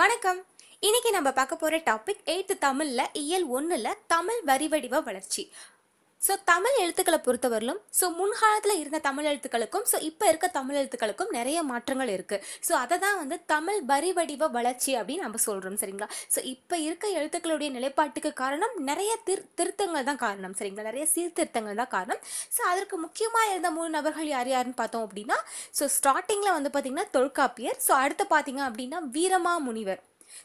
வணக்கம் இன்னைக்கு நம்ம பார்க்க போகிற டாபிக் எயித்து தமிழில் இயல் ஒன்றில் தமிழ் வரிவடிவ வளர்ச்சி ஸோ தமிழ் எழுத்துக்களை பொறுத்தவரையிலும் ஸோ முன்காலத்தில் இருந்த தமிழ் எழுத்துக்களுக்கும் ஸோ இப்போ இருக்க தமிழ் எழுத்துக்களுக்கும் நிறைய மாற்றங்கள் இருக்குது ஸோ அதை தான் வந்து தமிழ் வரிவடிவ வளர்ச்சி அப்படின்னு நம்ம சொல்கிறோம் சரிங்களா ஸோ இப்போ இருக்க எழுத்துக்களுடைய நிலைப்பாட்டுக்கு காரணம் நிறைய திரு திருத்தங்கள் தான் காரணம் சரிங்களா நிறைய சீர்திருத்தங்கள் தான் காரணம் ஸோ அதற்கு முக்கியமாக இருந்த மூணு நபர்கள் யார் யாருன்னு பார்த்தோம் அப்படின்னா ஸோ ஸ்டார்டிங்கில் வந்து பார்த்திங்கன்னா தொல்காப்பியர் ஸோ அடுத்து பார்த்திங்க அப்படின்னா வீரமா முனிவர்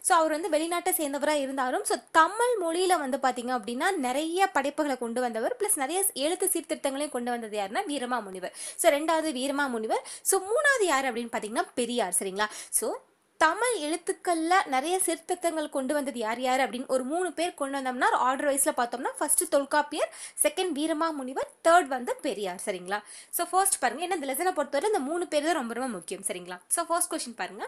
ஸோ அவர் வந்து வெளிநாட்டை சேர்ந்தவராக இருந்தாலும் ஸோ தமிழ் மொழியில் வந்து பார்த்திங்க அப்படின்னா நிறைய படைப்புகளை கொண்டு வந்தவர் ப்ளஸ் நிறைய எழுத்து சீர்திருத்தங்களையும் கொண்டு வந்தது யாருன்னா வீரமா முனிவர் ஸோ ரெண்டாவது வீரமா முனிவர் ஸோ மூணாவது யார் அப்படின்னு பார்த்தீங்கன்னா பெரியார் சரிங்களா ஸோ தமிழ் எழுத்துக்கள்ல நிறைய சீர்திருத்தங்கள் கொண்டு வந்தது யார் யார் அப்படின்னு ஒரு மூணு பேர் கொண்டு வந்தோம்னா ஆர்டர் வைஸ்ல பார்த்தோம்னா ஃபர்ஸ்ட் தொல்காப்பியர் செகண்ட் வீரமா முனிவர் தேர்ட் வந்து பெரியார் சரிங்களா ஸோ ஃபர்ஸ்ட் பாருங்க ஏன்னா இந்த லெசனை பொறுத்தவரை இந்த மூணு பேர் தான் ரொம்ப ரொம்ப முக்கியம் சரிங்களா ஸோ ஃபர்ஸ்ட் கொஸ்டின் பாருங்க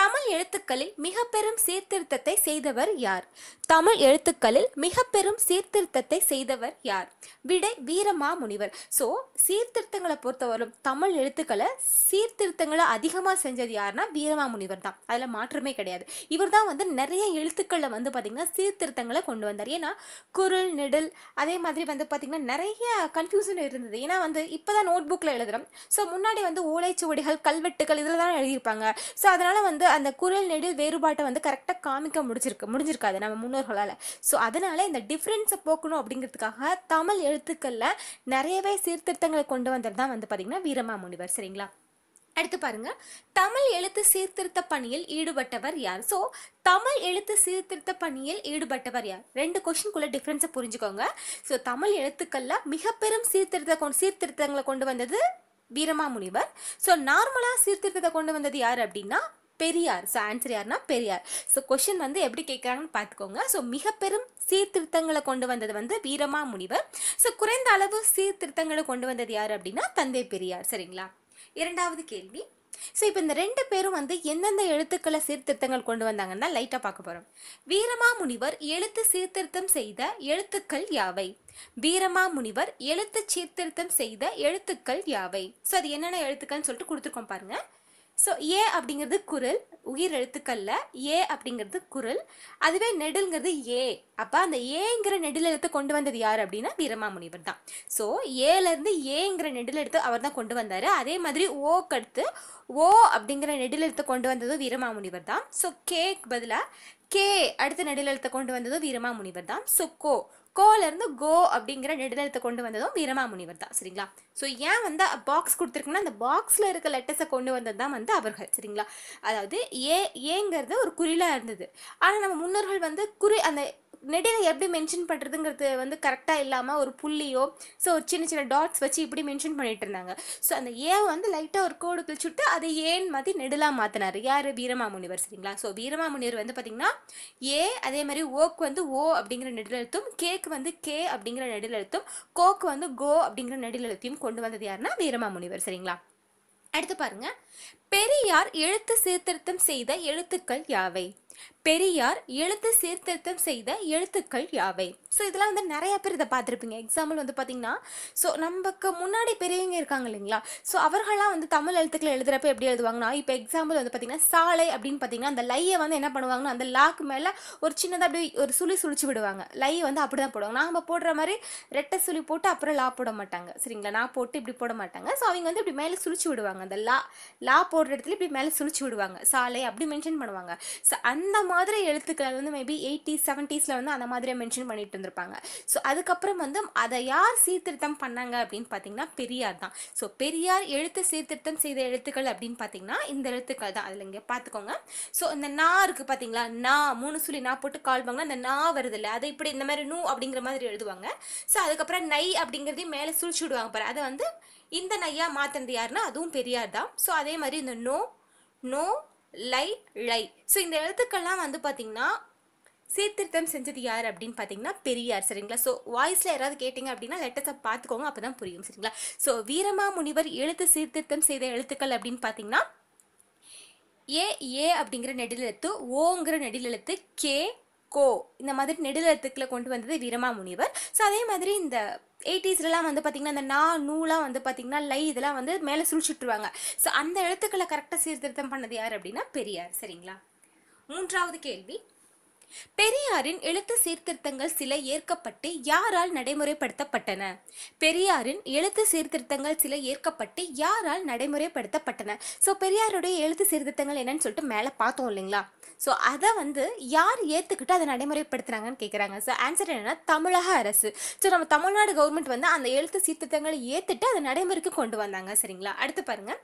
தமிழ் எழுத்துக்களில் மிக பெரும் சீர்திருத்தத்தை செய்தவர் யார் தமிழ் எழுத்துக்களில் மிக பெரும் சீர்திருத்தத்தை செய்தவர் யார் விடை வீரமா முனிவர் ஸோ சீர்திருத்தங்களை பொறுத்தவரையும் தமிழ் எழுத்துக்களை சீர்திருத்தங்களை அதிகமாக செஞ்சது யாருன்னா வீரமா முனிவர் தான் அதில் மாற்றமே கிடையாது இவர் தான் வந்து நிறைய எழுத்துக்களில் வந்து பார்த்திங்கன்னா சீர்திருத்தங்களை கொண்டு வந்தார் ஏன்னா குரல் நெடல் அதே மாதிரி வந்து பார்த்திங்கன்னா நிறைய கன்ஃபியூஷன் இருந்தது ஏன்னா வந்து இப்போ தான் நோட் புக்கில் எழுதுகிறோம் ஸோ முன்னாடி வந்து ஓலைச்சுவடிகள் கல்வெட்டுகள் இதில் தான் எழுதியிருப்பாங்க ஸோ அதனால் வந்து அந்த குரல் நெடில் வேறுபாட்டை வந்து கரெக்டாக காமிக்க முடிச்சிருக்கு முடிஞ்சிருக்காது நம்ம முன்னோர்களால் ஸோ அதனால் இந்த டிஃப்ரென்ஸை போக்கணும் அப்படிங்கிறதுக்காக தமிழ் எழுத்துக்களில் நிறையவே சீர்திருத்தங்களை கொண்டு வந்தது தான் வந்து பார்த்திங்கன்னா வீரமாமுனிவர் சரிங்களா அடுத்து பாருங்க தமிழ் எழுத்து சீர்திருத்த பணியில் ஈடுபட்டவர் யார் ஸோ தமிழ் எழுத்து சீர்திருத்த பணியில் ஈடுபட்டவர் யார் ரெண்டு கொஷின்குள்ள டிஃப்ரென்ஸை புரிஞ்சுக்கோங்க ஸோ தமிழ் எழுத்துக்களில் மிக பெரும் சீர்திருத்த சீர்திருத்தங்களை கொண்டு வந்தது வீரமாமுனிவர் ஸோ நார்மலாக சீர்திருத்தத்தை கொண்டு வந்தது யார் அப்படின்னா பெரியார் ஸோ ஆன்சர் யாருன்னா பெரியார் ஸோ கொஷின் வந்து எப்படி கேட்குறாங்கன்னு பார்த்துக்கோங்க ஸோ மிக பெரும் சீர்திருத்தங்களை கொண்டு வந்தது வந்து வீரமா முனிவர் ஸோ குறைந்த அளவு சீர்திருத்தங்களை கொண்டு வந்தது யார் அப்படின்னா தந்தை பெரியார் சரிங்களா இரண்டாவது கேள்வி ஸோ இப்போ இந்த ரெண்டு பேரும் வந்து எந்தெந்த எழுத்துக்களை சீர்திருத்தங்கள் கொண்டு வந்தாங்கன்னா லைட்டாக பார்க்க போகிறோம் வீரமா முனிவர் எழுத்து சீர்திருத்தம் செய்த எழுத்துக்கள் யாவை வீரமா முனிவர் எழுத்து சீர்திருத்தம் செய்த எழுத்துக்கள் யாவை ஸோ அது என்னென்ன எழுத்துக்கள்னு சொல்லிட்டு கொடுத்துருக்கோம் பாருங்கள் ஸோ ஏ அப்படிங்கிறது குரல் உயிர் எழுத்துக்கள்ல ஏ அப்படிங்கிறது குரல் அதுவே நெடுங்கிறது ஏ அப்போ அந்த ஏங்கிற நெடில் எழுத்து கொண்டு வந்தது யார் அப்படின்னா வீரமாமுனிவர் தான் ஸோ ஏலேருந்து ஏங்கிற நெடில் எழுத்து அவர் தான் கொண்டு வந்தார் அதே மாதிரி ஓக்கு அடுத்து ஓ அப்படிங்கிற நெடில் எழுத்து கொண்டு வந்தது வீரமாமுனிவர் தான் ஸோ கேக்கு பதிலாக கே அடுத்த நெடில் எழுத்தை கொண்டு வந்தது வீரமாமுனிவர் தான் ஸோ கோ கோலேருந்து கோ அப்படிங்கிற நெடுதலத்தை கொண்டு வந்ததும் முனிவர் தான் சரிங்களா ஸோ ஏன் வந்து பாக்ஸ் கொடுத்துருக்குன்னா அந்த பாக்ஸில் இருக்க லெட்டர்ஸை கொண்டு வந்தது தான் வந்து அவர்கள் சரிங்களா அதாவது ஏ ஏங்கிறது ஒரு குறிலாக இருந்தது ஆனால் நம்ம முன்னோர்கள் வந்து குறி அந்த நெடில் எப்படி மென்ஷன் பண்ணுறதுங்கிறது வந்து கரெக்டாக இல்லாமல் ஒரு புள்ளியோ ஸோ ஒரு சின்ன சின்ன டாட்ஸ் வச்சு இப்படி மென்ஷன் பண்ணிட்டு இருந்தாங்க ஸோ அந்த ஏ வந்து லைட்டாக ஒரு கோடு கழிச்சுட்டு அதை ஏன் மாதிரி நெடிலாக மாற்றினார் யார் வீரமாமுனிவர் சரிங்களா ஸோ வீரமாமுனிவர் வந்து பார்த்திங்கன்னா ஏ அதே மாதிரி ஓக்கு வந்து ஓ அப்படிங்கிற நெடில் எழுத்தும் கேக்கு வந்து கே அப்படிங்கிற நெடில் எழுத்தும் கோக்கு வந்து கோ அப்படிங்கிற நெடில் எழுத்தையும் கொண்டு வந்தது யாருன்னா வீரமாமுனிவர் சரிங்களா அடுத்து பாருங்க பெரியார் எழுத்து சீர்திருத்தம் செய்த எழுத்துக்கள் யாவை பெரியார் எழுத்து சீர்திருத்தம் செய்த எழுத்துக்கள் யாவை ஸோ இதெல்லாம் வந்து நிறைய பேர் இதை பார்த்துருப்பீங்க எக்ஸாம்பிள் வந்து பார்த்தீங்கன்னா ஸோ நமக்கு முன்னாடி பெரியவங்க இருக்காங்க இல்லைங்களா ஸோ அவர்களாம் வந்து தமிழ் எழுத்துக்களை எழுதுறப்ப எப்படி எழுதுவாங்கன்னா இப்போ எக்ஸாம்பிள் வந்து பார்த்தீங்கன்னா சாலை அப்படின்னு பார்த்தீங்கன்னா அந்த லையை வந்து என்ன பண்ணுவாங்கன்னா அந்த லாக்கு மேலே ஒரு சின்னதாக அப்படி ஒரு சுழி சுழிச்சு விடுவாங்க லை வந்து அப்படி தான் போடுவாங்க நாம் போடுற மாதிரி ரெட்டை சுழி போட்டு அப்புறம் லா போட மாட்டாங்க சரிங்களா நான் போட்டு இப்படி போட மாட்டாங்க ஸோ அவங்க வந்து இப்படி மேலே சுழிச்சு விடுவாங்க அந்த லா லா போடுற இடத்துல இப்படி மேலே சுழிச்சு விடுவாங்க சாலை அப்படி மென்ஷன் பண்ணுவாங்க ஸோ அந்த மாதிரி எழுத்துக்களை வந்து மேபி எயிட்டி செவன்டிஸில் வந்து அந்த மாதிரி மென்ஷன் பண்ணிட்டு இருந்திருப்பாங்க ஸோ அதுக்கப்புறம் வந்து அதை யார் சீர்திருத்தம் பண்ணாங்க அப்படின்னு பார்த்தீங்கன்னா பெரியார் தான் ஸோ பெரியார் எழுத்து சீர்திருத்தம் செய்த எழுத்துக்கள் அப்படின்னு பார்த்தீங்கன்னா இந்த எழுத்துக்கள் தான் அதில் இங்கே பார்த்துக்கோங்க ஸோ இந்த நா இருக்குது பார்த்தீங்களா நா மூணு சொல்லி நான் போட்டு கால் பண்ணாங்கன்னா அந்த நா வருது இல்லை அதை இப்படி இந்த மாதிரி நூ அப்படிங்கிற மாதிரி எழுதுவாங்க ஸோ அதுக்கப்புறம் நை அப்படிங்கிறதையும் மேலே சுழிச்சு விடுவாங்க பாரு அதை வந்து இந்த நையாக மாற்றினது யாருன்னா அதுவும் பெரியார் தான் ஸோ அதே மாதிரி இந்த no no lie lie so இந்த எழுத்துக்கள்லாம் வந்து பார்த்தீங்கன்னா சீர்திருத்தம் செஞ்சது யார் அப்படின்னு பார்த்தீங்கன்னா பெரியார் சரிங்களா ஸோ வாய்ஸில் யாராவது கேட்டிங்க அப்படின்னா லெட்டர்ஸை பார்த்துக்கோங்க அப்போ தான் புரியும் சரிங்களா ஸோ வீரமா முனிவர் எழுத்து சீர்திருத்தம் செய்த எழுத்துக்கள் அப்படின்னு பார்த்தீங்கன்னா ஏ ஏ அப்படிங்கிற நெடிலெழுத்து ஓங்கிற நெடிலெழுத்து கே கோ இந்த மாதிரி நெடுலத்துக்கில் கொண்டு வந்தது வீரமா முனிவர் ஸோ அதே மாதிரி இந்த எயிட்டிஸ்லாம் வந்து பார்த்திங்கன்னா அந்த நா நூலாம் வந்து பார்த்திங்கன்னா லை இதெல்லாம் வந்து மேலே சுழிச்சுட்டுருவாங்க ஸோ அந்த எழுத்துக்களை கரெக்டாக சீர்திருத்தம் பண்ணது யார் அப்படின்னா பெரியார் சரிங்களா மூன்றாவது கேள்வி பெரியாரின் எழுத்து சீர்திருத்தங்கள் சில ஏற்கப்பட்டு யாரால் நடைமுறைப்படுத்தப்பட்டன பெரியாரின் எழுத்து சீர்திருத்தங்கள் சில ஏற்கப்பட்டு யாரால் நடைமுறைப்படுத்தப்பட்டன ஸோ பெரியாருடைய எழுத்து சீர்திருத்தங்கள் என்னன்னு சொல்லிட்டு மேலே பார்த்தோம் இல்லைங்களா ஸோ அதை வந்து யார் ஏற்றுக்கிட்டு அதை நடைமுறைப்படுத்துகிறாங்கன்னு கேட்குறாங்க ஸோ ஆன்சர் என்னென்னா தமிழக அரசு ஸோ நம்ம தமிழ்நாடு கவர்மெண்ட் வந்து அந்த எழுத்து சீர்திருத்தங்களை ஏற்றுட்டு அதை நடைமுறைக்கு கொண்டு வந்தாங்க சரிங்களா அடுத்து பாருங்கள்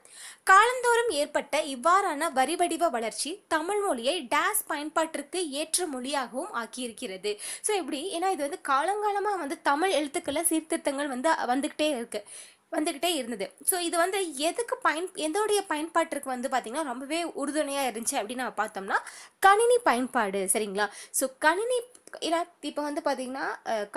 காலந்தோறும் ஏற்பட்ட இவ்வாறான வரிவடிவ வளர்ச்சி தமிழ் மொழியை டேஸ் பயன்பாட்டிற்கு ஏற்ற மொழியாகவும் ஆக்கியிருக்கிறது ஸோ எப்படி ஏன்னா இது வந்து காலங்காலமாக வந்து தமிழ் எழுத்துக்களில் சீர்திருத்தங்கள் வந்து வந்துக்கிட்டே இருக்குது வந்துக்கிட்டே இருந்தது ஸோ இது வந்து எதுக்கு பயன் எதோடைய பயன்பாட்டிற்கு வந்து பார்த்திங்கன்னா ரொம்பவே உறுதுணையாக இருந்துச்சு அப்படின்னு நம்ம பார்த்தோம்னா கணினி பயன்பாடு சரிங்களா ஸோ கணினி ஏன்னா இப்போ வந்து பார்த்தீங்கன்னா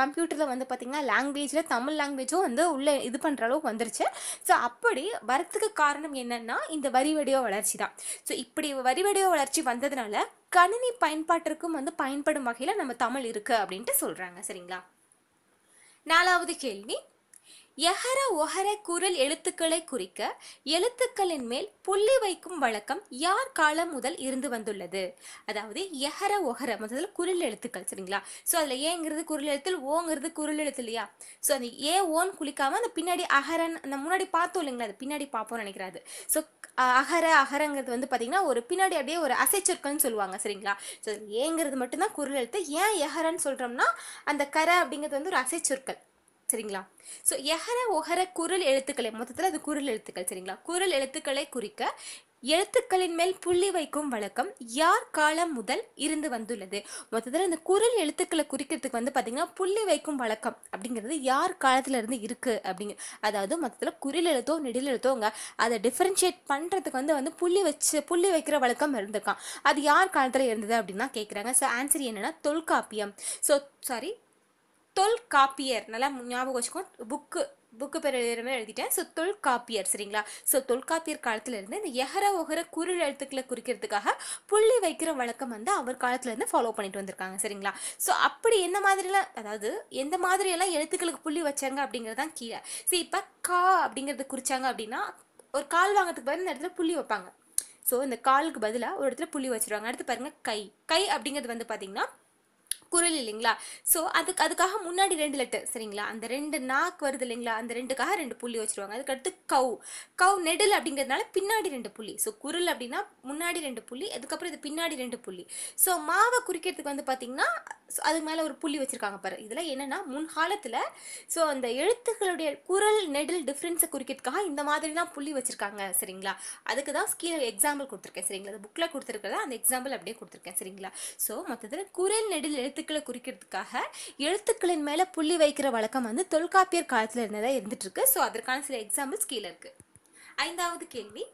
கம்ப்யூட்டரில் வந்து பார்த்திங்கன்னா லாங்குவேஜில் தமிழ் லாங்குவேஜும் வந்து உள்ளே இது பண்ணுற அளவுக்கு வந்துருச்சு ஸோ அப்படி வரத்துக்கு காரணம் என்னென்னா இந்த வரி வடிவ வளர்ச்சி தான் ஸோ இப்படி வரி வடிவ வளர்ச்சி வந்ததுனால கணினி பயன்பாட்டிற்கும் வந்து பயன்படும் வகையில் நம்ம தமிழ் இருக்குது அப்படின்ட்டு சொல்கிறாங்க சரிங்களா நாலாவது கேள்வி எஹர ஒஹர குரல் எழுத்துக்களை குறிக்க எழுத்துக்களின் மேல் புள்ளி வைக்கும் வழக்கம் யார் காலம் முதல் இருந்து வந்துள்ளது அதாவது எஹர ஒஹர முதல்ல குரல் எழுத்துக்கள் சரிங்களா ஸோ அதில் ஏங்கிறது குரல் எழுத்தில் ஓங்கிறது குரல் எழுத்து இல்லையா ஸோ அந்த ஏ ஓன் குளிக்காமல் அந்த பின்னாடி அகரன் அந்த முன்னாடி பார்த்தோம் இல்லைங்களா அது பின்னாடி பார்ப்போம்னு நினைக்கிறாரு ஸோ அகர அகரங்கிறது வந்து பார்த்திங்கன்னா ஒரு பின்னாடி அப்படியே ஒரு அசைச்சொற்கள்னு சொல்லுவாங்க சரிங்களா ஸோ ஏங்கிறது மட்டும்தான் குரல் எழுத்து ஏன் எஹரன்னு சொல்கிறோம்னா அந்த கரை அப்படிங்கிறது வந்து ஒரு அசைச்சொற்கள் சரிங்களா ஸோ எஹர ஒஹர குரல் எழுத்துக்களை மொத்தத்தில் அது குரல் எழுத்துக்கள் சரிங்களா குரல் எழுத்துக்களை குறிக்க எழுத்துக்களின் மேல் புள்ளி வைக்கும் வழக்கம் யார் காலம் முதல் இருந்து வந்துள்ளது மொத்தத்தில் இந்த குரல் எழுத்துக்களை குறிக்கிறதுக்கு வந்து பார்த்திங்கன்னா புள்ளி வைக்கும் வழக்கம் அப்படிங்கிறது யார் காலத்தில் இருந்து இருக்குது அப்படிங்க அதாவது மொத்தத்தில் குரல் எழுத்தோ நெடில் எழுத்தோங்க அதை டிஃப்ரென்ஷியேட் பண்ணுறதுக்கு வந்து வந்து புள்ளி வச்சு புள்ளி வைக்கிற வழக்கம் இருந்திருக்கான் அது யார் காலத்தில் இருந்தது அப்படின்னு தான் கேட்குறாங்க ஸோ ஆன்சர் என்னென்னா தொல்காப்பியம் ஸோ சாரி தொல்காப்பியர் நல்லா ஞாபகம் வச்சுக்கோ புக்கு புக்கு பேர் மாதிரி எழுதிட்டேன் ஸோ தொல்காப்பியர் சரிங்களா ஸோ தொல்காப்பியர் இருந்து இந்த எகர ஒகர குரல் எழுத்துக்களை குறிக்கிறதுக்காக புள்ளி வைக்கிற வழக்கம் வந்து அவர் காலத்துலேருந்து ஃபாலோ பண்ணிட்டு வந்திருக்காங்க சரிங்களா ஸோ அப்படி எந்த மாதிரிலாம் அதாவது எந்த மாதிரியெல்லாம் எழுத்துக்களுக்கு புள்ளி வச்சாங்க அப்படிங்கிறது தான் கீழே ஸோ இப்போ கா அப்படிங்கிறது குறிச்சாங்க அப்படின்னா ஒரு கால் வாங்கிறதுக்கு பதில் இந்த இடத்துல புள்ளி வைப்பாங்க ஸோ இந்த காலுக்கு பதிலாக ஒரு இடத்துல புள்ளி வச்சுருவாங்க அடுத்து பாருங்கள் கை கை அப்படிங்கிறது வந்து பார்த்திங்கன்னா குரல் இல்லைங்களா ஸோ அதுக்கு அதுக்காக முன்னாடி ரெண்டு லெட்டர் சரிங்களா அந்த ரெண்டு நாக்கு வருது இல்லைங்களா அந்த ரெண்டுக்காக ரெண்டு புள்ளி வச்சுருவாங்க அதுக்கடுத்து கவு கவு நெடில் அப்படிங்கிறதுனால பின்னாடி ரெண்டு புள்ளி ஸோ குரல் அப்படின்னா முன்னாடி ரெண்டு புள்ளி அதுக்கப்புறம் இது பின்னாடி ரெண்டு புள்ளி ஸோ மாவை குறிக்கிறதுக்கு வந்து பார்த்திங்கன்னா அது மேலே ஒரு புள்ளி வச்சுருக்காங்க பாரு இதில் என்னென்னா முன் காலத்தில் ஸோ அந்த எழுத்துக்களுடைய குரல் நெடில் டிஃப்ரென்ஸை குறிக்கிறதுக்காக இந்த மாதிரி தான் புள்ளி வச்சுருக்காங்க சரிங்களா அதுக்கு தான் கீழே எக்ஸாம்பிள் கொடுத்துருக்கேன் சரிங்களா அது புக்கில் கொடுத்துருக்கிறத அந்த எக்ஸாம்பிள் அப்படியே கொடுத்துருக்கேன் சரிங்களா ஸோ மொத்தத்தில் குரல் நெடில் எழுத்து எழுத்துக்களை குறிக்கிறதுக்காக எழுத்துக்களின் மேலே புள்ளி வைக்கிற வழக்கம் வந்து தொல்காப்பியர் காலத்தில் இருந்ததாக இருக்கு ஸோ அதற்கான சில எக்ஸாம்பிள்ஸ் கீழே இருக்குது ஐந்தாவது கேள்வி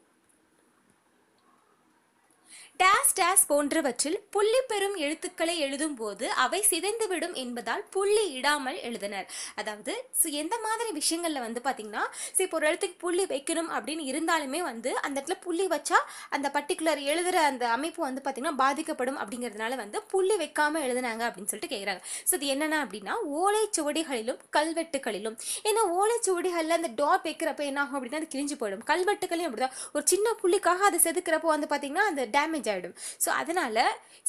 டேஸ் டேஸ் போன்றவற்றில் புள்ளி பெறும் எழுத்துக்களை எழுதும் போது அவை சிதைந்துவிடும் என்பதால் புள்ளி இடாமல் எழுதினர் அதாவது ஸோ எந்த மாதிரி விஷயங்களில் வந்து பார்த்திங்கன்னா ஸோ இப்போ ஒரு எழுத்துக்கு புள்ளி வைக்கணும் அப்படின்னு இருந்தாலுமே வந்து அந்த இடத்துல புள்ளி வச்சா அந்த பர்டிகுலர் எழுதுகிற அந்த அமைப்பு வந்து பார்த்திங்கன்னா பாதிக்கப்படும் அப்படிங்கிறதுனால வந்து புள்ளி வைக்காமல் எழுதுனாங்க அப்படின்னு சொல்லிட்டு கேட்குறாங்க ஸோ இது என்னென்னா அப்படின்னா சுவடிகளிலும் கல்வெட்டுகளிலும் ஏன்னா சுவடிகளில் அந்த டாட் வைக்கிறப்ப என்ன ஆகும் அப்படின்னா அது கிழிஞ்சு போயிடும் கல்வெட்டுகளையும் அப்படிதான் ஒரு சின்ன புள்ளிக்காக அதை செதுக்கிறப்போ வந்து பார்த்தீங்கன்னா அந்த டேமேஜ் ஆகிடும் ஸோ அதனால்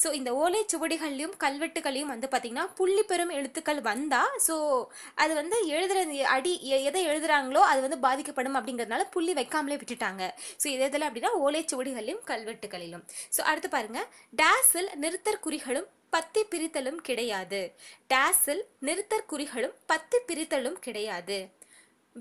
ஸோ இந்த ஓலைச்சுவடிகள்லையும் கல்வெட்டுகளையும் வந்து பார்த்திங்கன்னா புள்ளி பெரும் எழுத்துக்கள் வந்தால் ஸோ அது வந்து எழுதுற அடி எதை எழுதுறாங்களோ அது வந்து பாதிக்கப்படும் அப்படிங்கிறதுனால புள்ளி வைக்காமலே விட்டுட்டாங்க ஸோ இது எதில் அப்படின்னா ஓலைச்சுவடிகளிலும் கல்வெட்டுகளிலும் ஸோ அடுத்து பாருங்கள் டேஸில் நிறுத்தற்குறிகளும் பத்தி பிரித்தலும் கிடையாது டேஸில் நிறுத்தற்குறிகளும் பத்து பிரித்தலும் கிடையாது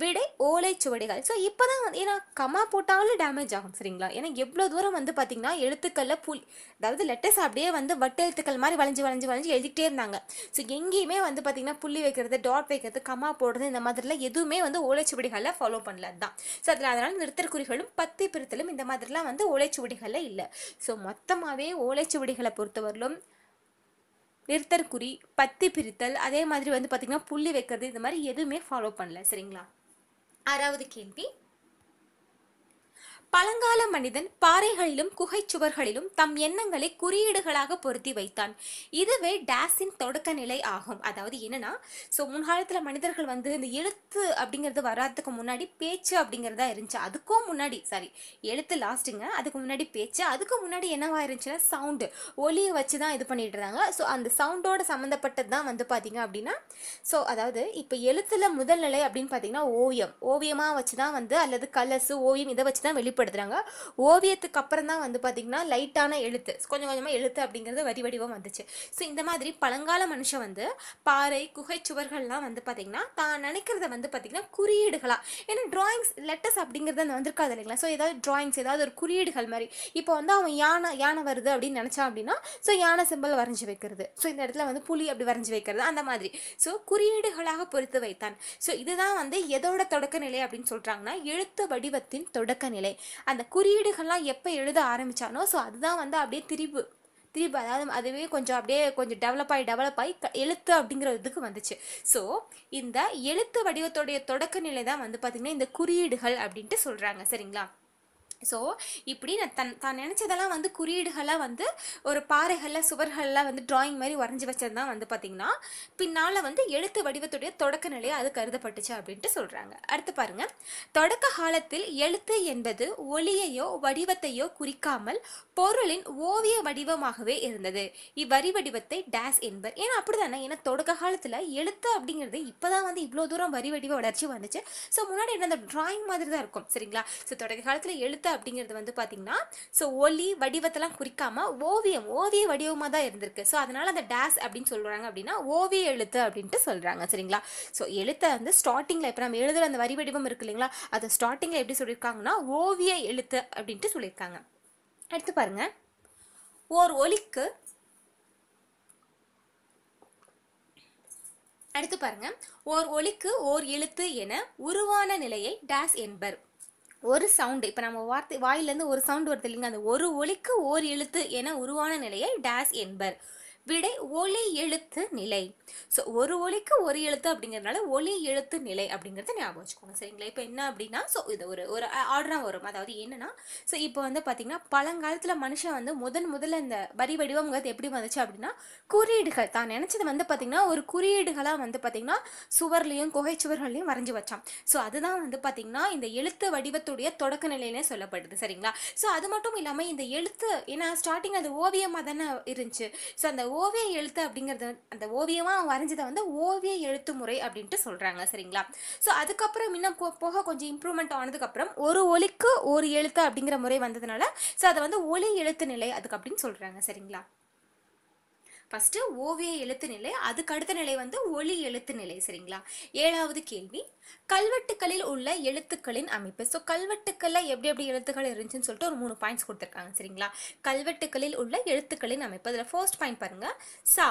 விடை ஓலைச்சுவடிகள் ஸோ இப்போ தான் வந்து ஏன்னா கம்மா போட்டாலும் டேமேஜ் ஆகும் சரிங்களா ஏன்னா எவ்வளோ தூரம் வந்து பார்த்திங்கன்னா எழுத்துக்களில் புல் அதாவது லெட்டர்ஸ் அப்படியே வந்து வட்ட எழுத்துக்கள் மாதிரி வளைஞ்சு வளைஞ்சு வளைஞ்சு எழுதிட்டே இருந்தாங்க ஸோ எங்கேயுமே வந்து பார்த்திங்கன்னா புள்ளி வைக்கிறது டாட் வைக்கிறது கம்மா போடுறது இந்த மாதிரிலாம் எதுவுமே வந்து ஓலைச்சுவடிகளில் ஃபாலோ பண்ணல தான் ஸோ அதில் அதனால் நிறுத்தற்குறிகளும் பத்து பிரித்தலும் இந்த மாதிரிலாம் வந்து ஓலைச்சுவடிகளில் இல்லை ஸோ மொத்தமாகவே ஓலைச்சுவடிகளை பொறுத்தவரையிலும் நிறுத்தற்குறி பத்தி பிரித்தல் அதே மாதிரி வந்து பார்த்திங்கன்னா புள்ளி வைக்கிறது இந்த மாதிரி எதுவுமே ஃபாலோ பண்ணல சரிங்களா அறாவது கேள்வி பழங்கால மனிதன் பாறைகளிலும் குகைச்சுவர்களிலும் தம் எண்ணங்களை குறியீடுகளாக பொருத்தி வைத்தான் இதுவே டேஸின் தொடக்க நிலை ஆகும் அதாவது என்னன்னா ஸோ முன்காலத்தில் மனிதர்கள் வந்து இந்த எழுத்து அப்படிங்கிறது வராதுக்கு முன்னாடி பேச்சு அப்படிங்கிறதா இருந்துச்சு அதுக்கும் முன்னாடி சாரி எழுத்து லாஸ்ட்டுங்க அதுக்கு முன்னாடி பேச்சு அதுக்கு முன்னாடி என்னவா இருந்துச்சுன்னா சவுண்டு ஒலியை வச்சு தான் இது பண்ணிட்டு இருந்தாங்க ஸோ அந்த சவுண்டோட சம்மந்தப்பட்டது தான் வந்து பார்த்தீங்க அப்படின்னா ஸோ அதாவது இப்போ எழுத்துல முதல் நிலை அப்படின்னு பார்த்தீங்கன்னா ஓவியம் ஓவியமாக வச்சு தான் வந்து அல்லது கலர்ஸு ஓவியம் இதை வச்சு தான் வெளிப்படும் பயன்படுத்துகிறாங்க ஓவியத்துக்கு அப்புறம் தான் வந்து பார்த்திங்கன்னா லைட்டான எழுத்து கொஞ்சம் கொஞ்சமாக எழுத்து அப்படிங்கிறது வரி வடிவம் வந்துச்சு ஸோ இந்த மாதிரி பழங்கால மனுஷன் வந்து பாறை குகை சுவர்கள்லாம் வந்து பார்த்திங்கன்னா தான் நினைக்கிறத வந்து பார்த்திங்கன்னா குறியீடுகளாக ஏன்னா ட்ராயிங்ஸ் லெட்டர்ஸ் அப்படிங்கிறது அந்த வந்திருக்காது இல்லைங்களா ஸோ ஏதாவது ட்ராயிங்ஸ் ஏதாவது ஒரு குறியீடுகள் மாதிரி இப்போ வந்து அவன் யானை யானை வருது அப்படின்னு நினச்சா அப்படின்னா ஸோ யானை சிம்பிள் வரைஞ்சி வைக்கிறது ஸோ இந்த இடத்துல வந்து புலி அப்படி வரைஞ்சி வைக்கிறது அந்த மாதிரி ஸோ குறியீடுகளாக பொறுத்து வைத்தான் ஸோ இதுதான் வந்து எதோட தொடக்க நிலை அப்படின்னு சொல்கிறாங்கன்னா எழுத்து வடிவத்தின் தொடக்க நிலை அந்த குறியீடுகள்லாம் எப்போ எழுத ஆரம்பித்தானோ ஸோ அதுதான் வந்து அப்படியே திரிவு திரிப்பு அதாவது அதுவே கொஞ்சம் அப்படியே கொஞ்சம் டெவலப் ஆகி டெவலப் ஆகி எழுத்து அப்படிங்கிற இதுக்கு வந்துச்சு ஸோ இந்த எழுத்து வடிவத்துடைய தொடக்க நிலை தான் வந்து பார்த்திங்கன்னா இந்த குறியீடுகள் அப்படின்ட்டு சொல்கிறாங்க சரிங்களா ஸோ இப்படி நான் தன் தான் நினச்சதெல்லாம் வந்து குறியீடுகளாக வந்து ஒரு பாறைகளில் சுவர்களெலாம் வந்து டிராயிங் மாதிரி வரைஞ்சி வச்சது தான் வந்து பார்த்திங்கன்னா பின்னால் வந்து எழுத்து வடிவத்துடைய தொடக்க நிலையை அது கருதப்பட்டுச்சு அப்படின்ட்டு சொல்கிறாங்க அடுத்து பாருங்கள் தொடக்க காலத்தில் எழுத்து என்பது ஒளியையோ வடிவத்தையோ குறிக்காமல் பொருளின் ஓவிய வடிவமாகவே இருந்தது இவ்வரி வடிவத்தை டேஸ் என்பர் ஏன்னா அப்படி தானே ஏன்னா தொடக்க காலத்தில் எழுத்து அப்படிங்கிறது இப்போ தான் வந்து இவ்வளோ தூரம் வரி வடிவ வளர்ச்சி வந்துச்சு ஸோ முன்னாடி என்ன அந்த டிராயிங் மாதிரி தான் இருக்கும் சரிங்களா ஸோ தொடக்க காலத்தில் எழுத்து எழுத்து அப்படிங்கிறது வந்து பார்த்தீங்கன்னா ஸோ ஒலி வடிவத்தெல்லாம் குறிக்காமல் ஓவியம் ஓவிய வடிவமாக தான் இருந்திருக்கு ஸோ அதனால் அந்த டேஸ் அப்படின்னு சொல்கிறாங்க அப்படின்னா ஓவிய எழுத்து அப்படின்ட்டு சொல்கிறாங்க சரிங்களா ஸோ எழுத்தை வந்து ஸ்டார்டிங்கில் இப்போ நம்ம எழுதுகிற அந்த வரி வடிவம் இருக்கு இல்லைங்களா அதை ஸ்டார்டிங்கில் எப்படி சொல்லியிருக்காங்கன்னா ஓவிய எழுத்து அப்படின்ட்டு சொல்லியிருக்காங்க அடுத்து பாருங்கள் ஓர் ஒலிக்கு அடுத்து பாருங்க ஓர் ஒலிக்கு ஓர் எழுத்து என உருவான நிலையை டேஸ் என்பர் ஒரு சவுண்டு இப்போ நம்ம வார்த்தை வாயிலேருந்து ஒரு சவுண்டு வருது இல்லைங்க அந்த ஒரு ஒலிக்கு ஓர் எழுத்து என உருவான நிலையை டேஸ் என்பர் விடை ஒலி எழுத்து நிலை ஸோ ஒரு ஒலிக்கு ஒரு எழுத்து அப்படிங்கிறதுனால ஒலி எழுத்து நிலை அப்படிங்கிறத ஞாபகம் வச்சுக்கோங்க சரிங்களா இப்போ என்ன அப்படின்னா ஸோ இது ஒரு ஒரு ஆர்டராக வரும் அதாவது என்னன்னா ஸோ இப்போ வந்து பார்த்திங்கன்னா பழங்காலத்தில் மனுஷன் வந்து முதன் முதல்ல இந்த வரி வடிவங்கிறது எப்படி வந்துச்சு அப்படின்னா குறியீடுகள் தான் நினச்சது வந்து பார்த்திங்கன்னா ஒரு குறியீடுகளாக வந்து பார்த்திங்கன்னா சுவர்லேயும் குகைச்சுவர்கள்லையும் வரைஞ்சி வச்சான் ஸோ அதுதான் வந்து பார்த்திங்கன்னா இந்த எழுத்து வடிவத்துடைய தொடக்க நிலையிலே சொல்லப்படுது சரிங்களா ஸோ அது மட்டும் இல்லாமல் இந்த எழுத்து ஏன்னா ஸ்டார்டிங் அது ஓவியமாக தானே இருந்துச்சு ஸோ அந்த ஓவிய எழுத்து அப்படிங்கிறது அந்த ஓவியமாக அவன் வரைஞ்சதை வந்து ஓவிய எழுத்து முறை அப்படின்ட்டு சொல்கிறாங்க சரிங்களா ஸோ அதுக்கப்புறம் இன்னும் போக கொஞ்சம் இம்ப்ரூவ்மெண்ட் ஆனதுக்கப்புறம் ஒரு ஒலிக்கு ஒரு எழுத்து அப்படிங்கிற முறை வந்ததுனால ஸோ அதை வந்து ஒலி எழுத்து நிலை அதுக்கு அப்படின்னு சொல்கிறாங்க சரிங்களா ஃபஸ்ட்டு ஓவிய எழுத்து நிலை அதுக்கு அடுத்த நிலை வந்து ஒளி எழுத்து நிலை சரிங்களா ஏழாவது கேள்வி கல்வெட்டுகளில் உள்ள எழுத்துக்களின் அமைப்பு ஸோ கல்வெட்டுக்களில் எப்படி எப்படி எழுத்துக்கள் இருந்துச்சுன்னு சொல்லிட்டு ஒரு மூணு பாயிண்ட்ஸ் கொடுத்துருக்காங்க சரிங்களா கல்வெட்டுக்களில் உள்ள எழுத்துக்களின் அமைப்பு அதில் ஃபர்ஸ்ட் பாயிண்ட் பாருங்கள் சா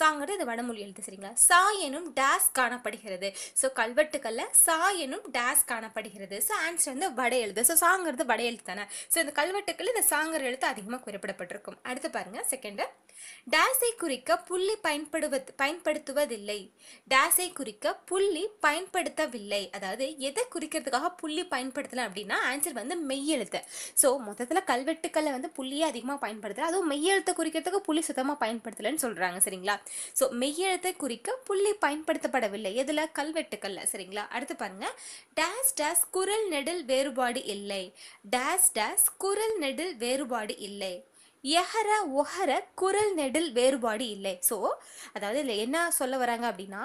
சாங்கிறது இது வடமொழி எழுத்து சரிங்களா சா எனும் டேஸ் காணப்படுகிறது ஸோ கல்வெட்டுக்களில் சா எனும் டேஸ் காணப்படுகிறது ஸோ ஆன்சர் வந்து வட எழுது ஸோ சாங்கிறது வட எழுத்து தானே ஸோ இந்த கல்வெட்டுக்கள் இந்த சாங்கிற எழுத்து அதிகமாக குறிப்பிடப்பட்டிருக்கும் அடுத்து பாருங்கள் செகண்ட் டேஸை குறிக்க புள்ளி பயன்படுவது பயன்படுத்துவதில்லை டேஸை குறிக்க புள்ளி பயன்படுத்தவில்லை அதாவது எதை குறிக்கிறதுக்காக புள்ளி பயன்படுத்தலாம் அப்படின்னா ஆன்சர் வந்து மெய்யெழுத்து ஸோ மொத்தத்தில் கல்வெட்டுக்களை வந்து புள்ளியே அதிகமாக பயன்படுத்தலை அதுவும் மெய்யெழுத்தை குறிக்கிறதுக்கு புள்ளி சுத்தமாக பயன்படுத்தலைன்னு சொல்கிறாங்க சரிங்களா ஸோ மெய்யெழுத்தை குறிக்க புள்ளி பயன்படுத்தப்படவில்லை எதில் கல்வெட்டுக்கல்ல சரிங்களா அடுத்து பாருங்க டேஸ் டேஸ் குரல் நெடில் வேறுபாடு இல்லை டேஸ் டேஸ் குரல் நெடில் வேறுபாடு இல்லை எஹர ஒஹர குரல் நெடில் வேறுபாடு இல்லை ஸோ அதாவது இல்லை என்ன சொல்ல வராங்க அப்படின்னா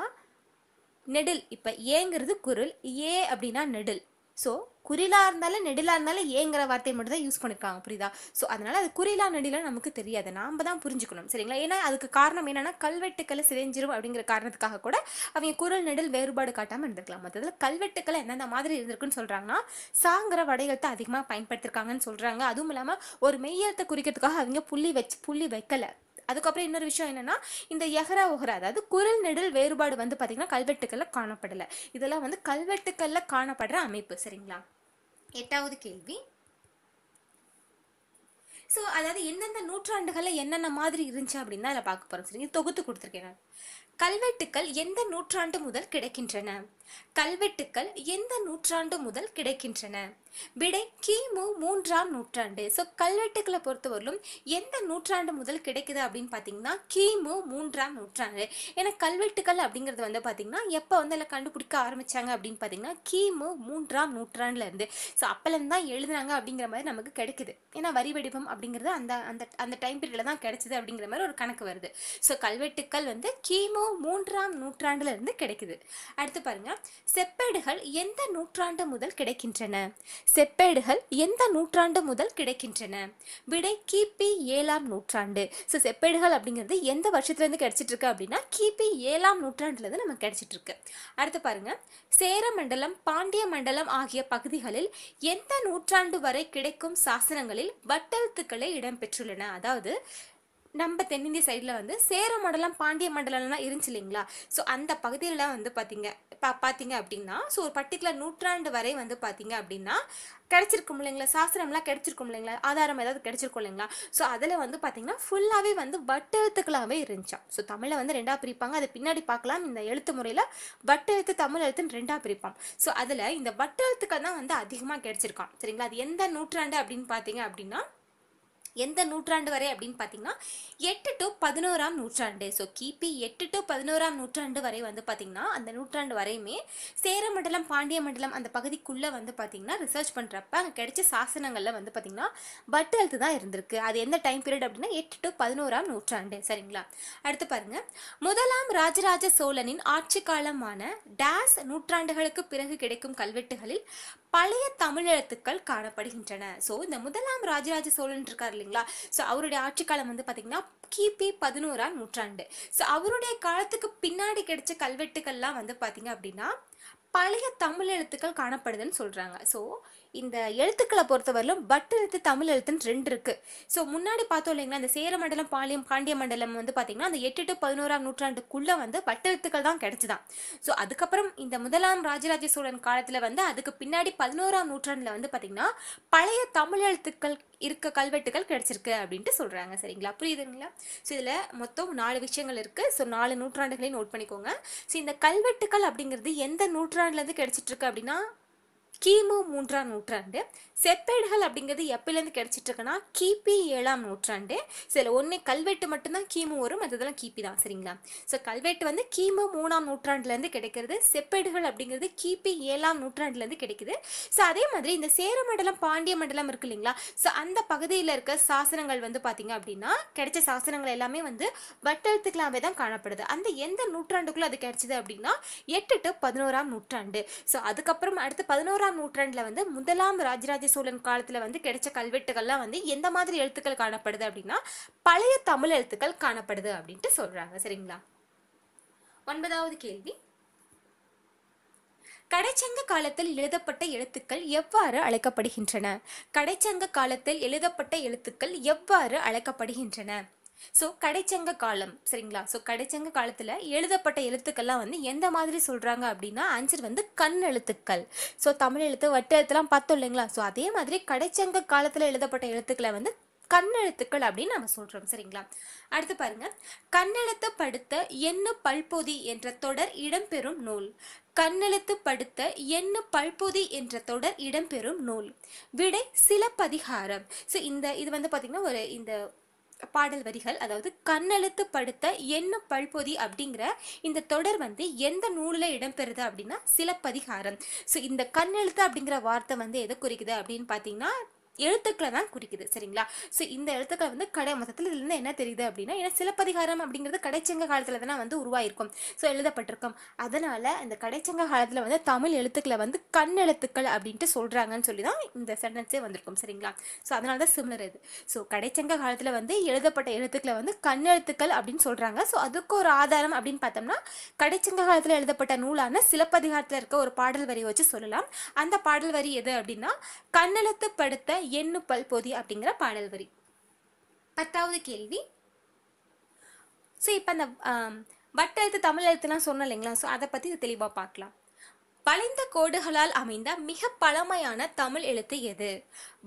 நெடில் இப்போ ஏங்கிறது குரல் ஏ அப்படின்னா நெடில் ஸோ குறிலாக இருந்தாலும் நெடிலாக இருந்தாலும் ஏங்கிற வார்த்தை மட்டும் தான் யூஸ் பண்ணியிருக்காங்க புரியுதா ஸோ அதனால் அது குறிலா நெடிலாம் நமக்கு தெரியாது நாம் தான் புரிஞ்சுக்கணும் சரிங்களா ஏன்னா அதுக்கு காரணம் என்னென்னா கல்வெட்டுக்களை சிதைஞ்சிரும் அப்படிங்கிற காரணத்துக்காக கூட அவங்க குரல் நெடில் வேறுபாடு காட்டாமல் இருந்திருக்கலாம் மற்றதில் கல்வெட்டுக்களை எந்தெந்த மாதிரி இருந்திருக்குன்னு சொல்கிறாங்கன்னா சாங்கிற வடைகள்தான் அதிகமாக பயன்படுத்திருக்காங்கன்னு சொல்கிறாங்க அதுவும் இல்லாமல் ஒரு மெய்யத்தை குறிக்கிறதுக்காக அவங்க புள்ளி வச்சு புள்ளி வைக்கலை அதுக்கப்புறம் இன்னொரு விஷயம் என்னென்னா இந்த எஹரா ஒஹரா அதாவது குரல் நெடல் வேறுபாடு வந்து பார்த்திங்கன்னா கல்வெட்டுக்களில் காணப்படலை இதெல்லாம் வந்து கல்வெட்டுக்களில் காணப்படுற அமைப்பு சரிங்களா எட்டாவது கேள்வி ஸோ அதாவது எந்தெந்த நூற்றாண்டுகளில் என்னென்ன மாதிரி இருந்துச்சு அப்படின்னு அதில் பார்க்க போகிறோம் சரி தொகுத்து கொடுத்துருக்கேன் கல்வெட்டுக்கள் எந்த நூற்றாண்டு முதல் கிடைக்கின்றன கல்வெட்டுக்கள் எந்த நூற்றாண்டு முதல் கிடைக்கின்றன விடை கிமு மூன்றாம் நூற்றாண்டு ஸோ கல்வெட்டுக்களை பொறுத்தவரையிலும் எந்த நூற்றாண்டு முதல் கிடைக்குது அப்படின்னு பார்த்தீங்கன்னா கிமு மூன்றாம் நூற்றாண்டு ஏன்னா கல்வெட்டுக்கள் அப்படிங்கிறது வந்து பார்த்தீங்கன்னா எப்போ வந்து அதில் கண்டுபிடிக்க ஆரம்பித்தாங்க அப்படின்னு பார்த்தீங்கன்னா கிமு மூன்றாம் நூற்றாண்டுலேருந்து ஸோ அப்போலேருந்து தான் எழுதுனாங்க அப்படிங்கிற மாதிரி நமக்கு கிடைக்குது ஏன்னா வரி வடிவம் அப்படிங்கிறது அந்த அந்த அந்த டைம் பீரியடில் தான் கிடைச்சிது அப்படிங்கிற மாதிரி ஒரு கணக்கு வருது ஸோ கல்வெட்டுக்கள் வந்து கிமு மூன்றாம் நூற்றாண்டுலேருந்து கிடைக்குது அடுத்து பாருங்கள் செப்பேடுகள் எந்த நூற்றாண்டு முதல் கிடைக்கின்றன செப்பேடுகள் எந்த நூற்றாண்டு முதல் கிடைக்கின்றன விடை கிபி ஏழாம் நூற்றாண்டு ஸோ செப்பேடுகள் அப்படிங்கிறது எந்த வருஷத்துலேருந்து கிடைச்சிட்டு இருக்கு அப்படின்னா கிபி ஏழாம் நூற்றாண்டுலேருந்து நமக்கு கிடைச்சிட்டு இருக்கு அடுத்து பாருங்க சேர மண்டலம் பாண்டிய மண்டலம் ஆகிய பகுதிகளில் எந்த நூற்றாண்டு வரை கிடைக்கும் சாசனங்களில் வட்டெழுத்துக்களே இடம்பெற்றுள்ளன அதாவது நம்ம தென்னிந்திய சைடில் வந்து சேர மண்டலம் பாண்டிய மண்டலம்லாம் இருந்துச்சு இல்லைங்களா ஸோ அந்த பகுதியிலலாம் வந்து பார்த்தீங்க பா பார்த்தீங்க அப்படின்னா ஸோ ஒரு பர்டிகுலர் நூற்றாண்டு வரை வந்து பார்த்தீங்க அப்படின்னா கிடச்சிருக்கும் இல்லைங்களா சாஸ்திரம்லாம் கிடச்சிருக்கும் இல்லைங்களா ஆதாரம் ஏதாவது கிடச்சிருக்கும் இல்லைங்களா ஸோ அதில் வந்து பார்த்தீங்கன்னா ஃபுல்லாகவே வந்து வட்டெழுத்துக்களாகவே இருந்துச்சான் ஸோ தமிழை வந்து ரெண்டாக பிரிப்பாங்க அதை பின்னாடி பார்க்கலாம் இந்த எழுத்து முறையில் வட்டெழுத்து தமிழ் எழுத்துன்னு ரெண்டாக பிரிப்பான் ஸோ அதில் இந்த வட்டெழுத்துக்கள் தான் வந்து அதிகமாக கிடச்சிருக்கான் சரிங்களா அது எந்த நூற்றாண்டு அப்படின்னு பார்த்தீங்க அப்படின்னா எந்த நூற்றாண்டு வரை அப்படின்னு பார்த்தீங்கன்னா எட்டு டு பதினோராம் நூற்றாண்டு ஸோ கிபி எட்டு டு பதினோராம் நூற்றாண்டு வரை வந்து பார்த்தீங்கன்னா அந்த நூற்றாண்டு வரையுமே சேர மண்டலம் பாண்டிய மண்டலம் அந்த பகுதிக்குள்ளே வந்து பார்த்தீங்கன்னா ரிசர்ச் பண்ணுறப்ப அங்கே கிடைச்ச சாசனங்களில் வந்து பார்த்தீங்கன்னா பட்டு அழுத்து தான் இருந்திருக்கு அது எந்த டைம் பீரியட் அப்படின்னா எட்டு டு பதினோராம் நூற்றாண்டு சரிங்களா அடுத்து பாருங்கள் முதலாம் ராஜராஜ சோழனின் ஆட்சி காலமான டேஸ் நூற்றாண்டுகளுக்கு பிறகு கிடைக்கும் கல்வெட்டுகளில் பழைய தமிழ் எழுத்துக்கள் காணப்படுகின்றன ஸோ இந்த முதலாம் ராஜராஜ சோழன் இருக்கார் இல்லைங்களா ஸோ அவருடைய ஆட்சிக்காலம் வந்து பார்த்திங்கன்னா கிபி பதினோராம் நூற்றாண்டு ஸோ அவருடைய காலத்துக்கு பின்னாடி கிடைச்ச கல்வெட்டுக்கள்லாம் வந்து பார்த்திங்க அப்படின்னா பழைய தமிழ் எழுத்துக்கள் காணப்படுதுன்னு சொல்கிறாங்க ஸோ இந்த எழுத்துக்களை பொறுத்தவரையிலும் பட்டு எழுத்து தமிழ் எழுத்துன்னு ரெண்டு இருக்குது ஸோ முன்னாடி பார்த்தோம் இல்லைங்களா இந்த சேரமண்டலம் பாளையம் பாண்டிய மண்டலம் வந்து பார்த்தீங்கன்னா அந்த எட்டு டு பதினோராம் நூற்றாண்டுக்குள்ளே வந்து பட்டு எழுத்துக்கள் தான் கிடச்சிதான் ஸோ அதுக்கப்புறம் இந்த முதலாம் ராஜராஜ சோழன் காலத்தில் வந்து அதுக்கு பின்னாடி பதினோராம் நூற்றாண்டில் வந்து பார்த்தீங்கன்னா பழைய தமிழ் எழுத்துக்கள் இருக்க கல்வெட்டுகள் கிடச்சிருக்கு அப்படின்ட்டு சொல்கிறாங்க சரிங்களா புரியுதுங்களா ஸோ இதில் மொத்தம் நாலு விஷயங்கள் இருக்குது ஸோ நாலு நூற்றாண்டுகளையும் நோட் பண்ணிக்கோங்க ஸோ இந்த கல்வெட்டுக்கள் அப்படிங்கிறது எந்த நூற்றாண்டுலேருந்து கிடச்சிட்ருக்கு அப்படின்னா கிமு மூன்றாம் நூற்றாண்டு செப்பேடுகள் அப்படிங்கிறது எப்பிலேருந்து கிடச்சிட்டு இருக்குன்னா கிபி ஏழாம் நூற்றாண்டு சில ஒன்று கல்வெட்டு மட்டும்தான் கிமு வரும் மற்றதெல்லாம் கிபி தான் சரிங்களா ஸோ கல்வெட்டு வந்து கிமு மூணாம் நூற்றாண்டுலேருந்து கிடைக்கிறது செப்பேடுகள் அப்படிங்கிறது கிபி ஏழாம் நூற்றாண்டுலேருந்து கிடைக்குது ஸோ அதே மாதிரி இந்த சேர மண்டலம் பாண்டிய மண்டலம் இருக்கு இல்லைங்களா ஸோ அந்த பகுதியில் இருக்க சாசனங்கள் வந்து பார்த்தீங்க அப்படின்னா கிடைச்ச சாசனங்கள் எல்லாமே வந்து வட்டெழுத்துக்களாகவே தான் காணப்படுது அந்த எந்த நூற்றாண்டுக்குள்ளே அது கிடைச்சிது அப்படின்னா எட்டு டு பதினோராம் நூற்றாண்டு ஸோ அதுக்கப்புறம் அடுத்து பதினோராம் நூற்றாண்டில் வந்து முதலாம் ராஜராஜ பாண்டிய சோழன் காலத்தில் வந்து கிடைச்ச கல்வெட்டுகள்லாம் வந்து எந்த மாதிரி எழுத்துக்கள் காணப்படுது அப்படின்னா பழைய தமிழ் எழுத்துக்கள் காணப்படுது அப்படின்ட்டு சொல்கிறாங்க சரிங்களா ஒன்பதாவது கேள்வி கடைச்சங்க காலத்தில் எழுதப்பட்ட எழுத்துக்கள் எவ்வாறு அழைக்கப்படுகின்றன கடைச்சங்க காலத்தில் எழுதப்பட்ட எழுத்துக்கள் எவ்வாறு அழைக்கப்படுகின்றன ஸோ கடைச்சங்க காலம் சரிங்களா ஸோ கடைச்சங்க காலத்தில் எழுதப்பட்ட எழுத்துக்கள்லாம் வந்து எந்த மாதிரி சொல்கிறாங்க அப்படின்னா ஆன்சர் வந்து கண் எழுத்துக்கள் ஸோ தமிழ் எழுத்து வட்ட எழுத்துலாம் பார்த்தோம் இல்லைங்களா ஸோ அதே மாதிரி கடைச்சங்க காலத்தில் எழுதப்பட்ட எழுத்துக்களை வந்து கண்ணெழுத்துக்கள் அப்படின்னு நம்ம சொல்கிறோம் சரிங்களா அடுத்து பாருங்க கண்ணெழுத்து படுத்த என்ன பல்பொதி என்ற தொடர் இடம்பெறும் நூல் கண்ணெழுத்து படுத்த என்ன பல்பொதி என்ற தொடர் இடம்பெறும் நூல் விடை சிலப்பதிகாரம் ஸோ இந்த இது வந்து பார்த்திங்கன்னா ஒரு இந்த பாடல் வரிகள் அதாவது கண்ணெழுத்து படுத்த என்ன பல்பொதி அப்படிங்கிற இந்த தொடர் வந்து எந்த நூலில் இடம்பெறுது அப்படின்னா சிலப்பதிகாரம் ஸோ இந்த கண்ணெழுத்து அப்படிங்கிற வார்த்தை வந்து எதை குறிக்குது அப்படின்னு பார்த்தீங்கன்னா எழுத்துக்களை தான் குறிக்குது சரிங்களா ஸோ இந்த எழுத்துக்கள் வந்து கடை மொத்தத்தில் இதுலேருந்து என்ன தெரியுது அப்படின்னா ஏன்னா சிலப்பதிகாரம் அப்படிங்கிறது கடைச்சங்க காலத்தில் தானே வந்து உருவாயிருக்கும் ஸோ எழுதப்பட்டிருக்கும் அதனால் இந்த கடைச்சங்க காலத்தில் வந்து தமிழ் எழுத்துக்களை வந்து கண் எழுத்துக்கள் அப்படின்ட்டு சொல்கிறாங்கன்னு சொல்லி தான் இந்த சென்டென்ஸே வந்திருக்கும் சரிங்களா ஸோ அதனால தான் சிமிலர் இது ஸோ கடைச்சங்க காலத்தில் வந்து எழுதப்பட்ட எழுத்துக்களை வந்து கண் எழுத்துக்கள் அப்படின்னு சொல்கிறாங்க ஸோ அதுக்கு ஒரு ஆதாரம் அப்படின்னு பார்த்தோம்னா கடைச்சங்க காலத்தில் எழுதப்பட்ட நூலான சிலப்பதிகாரத்தில் இருக்க ஒரு பாடல் வரியை வச்சு சொல்லலாம் அந்த பாடல் வரி எது அப்படின்னா கண்ணெழுத்துப்படுத்த எண்ணு பல்பொதி அப்படிங்கிற பாடல் வரி பத்தாவது கேள்வி ஸோ இப்போ அந்த வட்ட எழுத்து தமிழ் எழுத்துலாம் சொன்ன இல்லைங்களா ஸோ அதை பற்றி தெளிவாக பார்க்கலாம் வளைந்த கோடுகளால் அமைந்த மிக பழமையான தமிழ் எழுத்து எது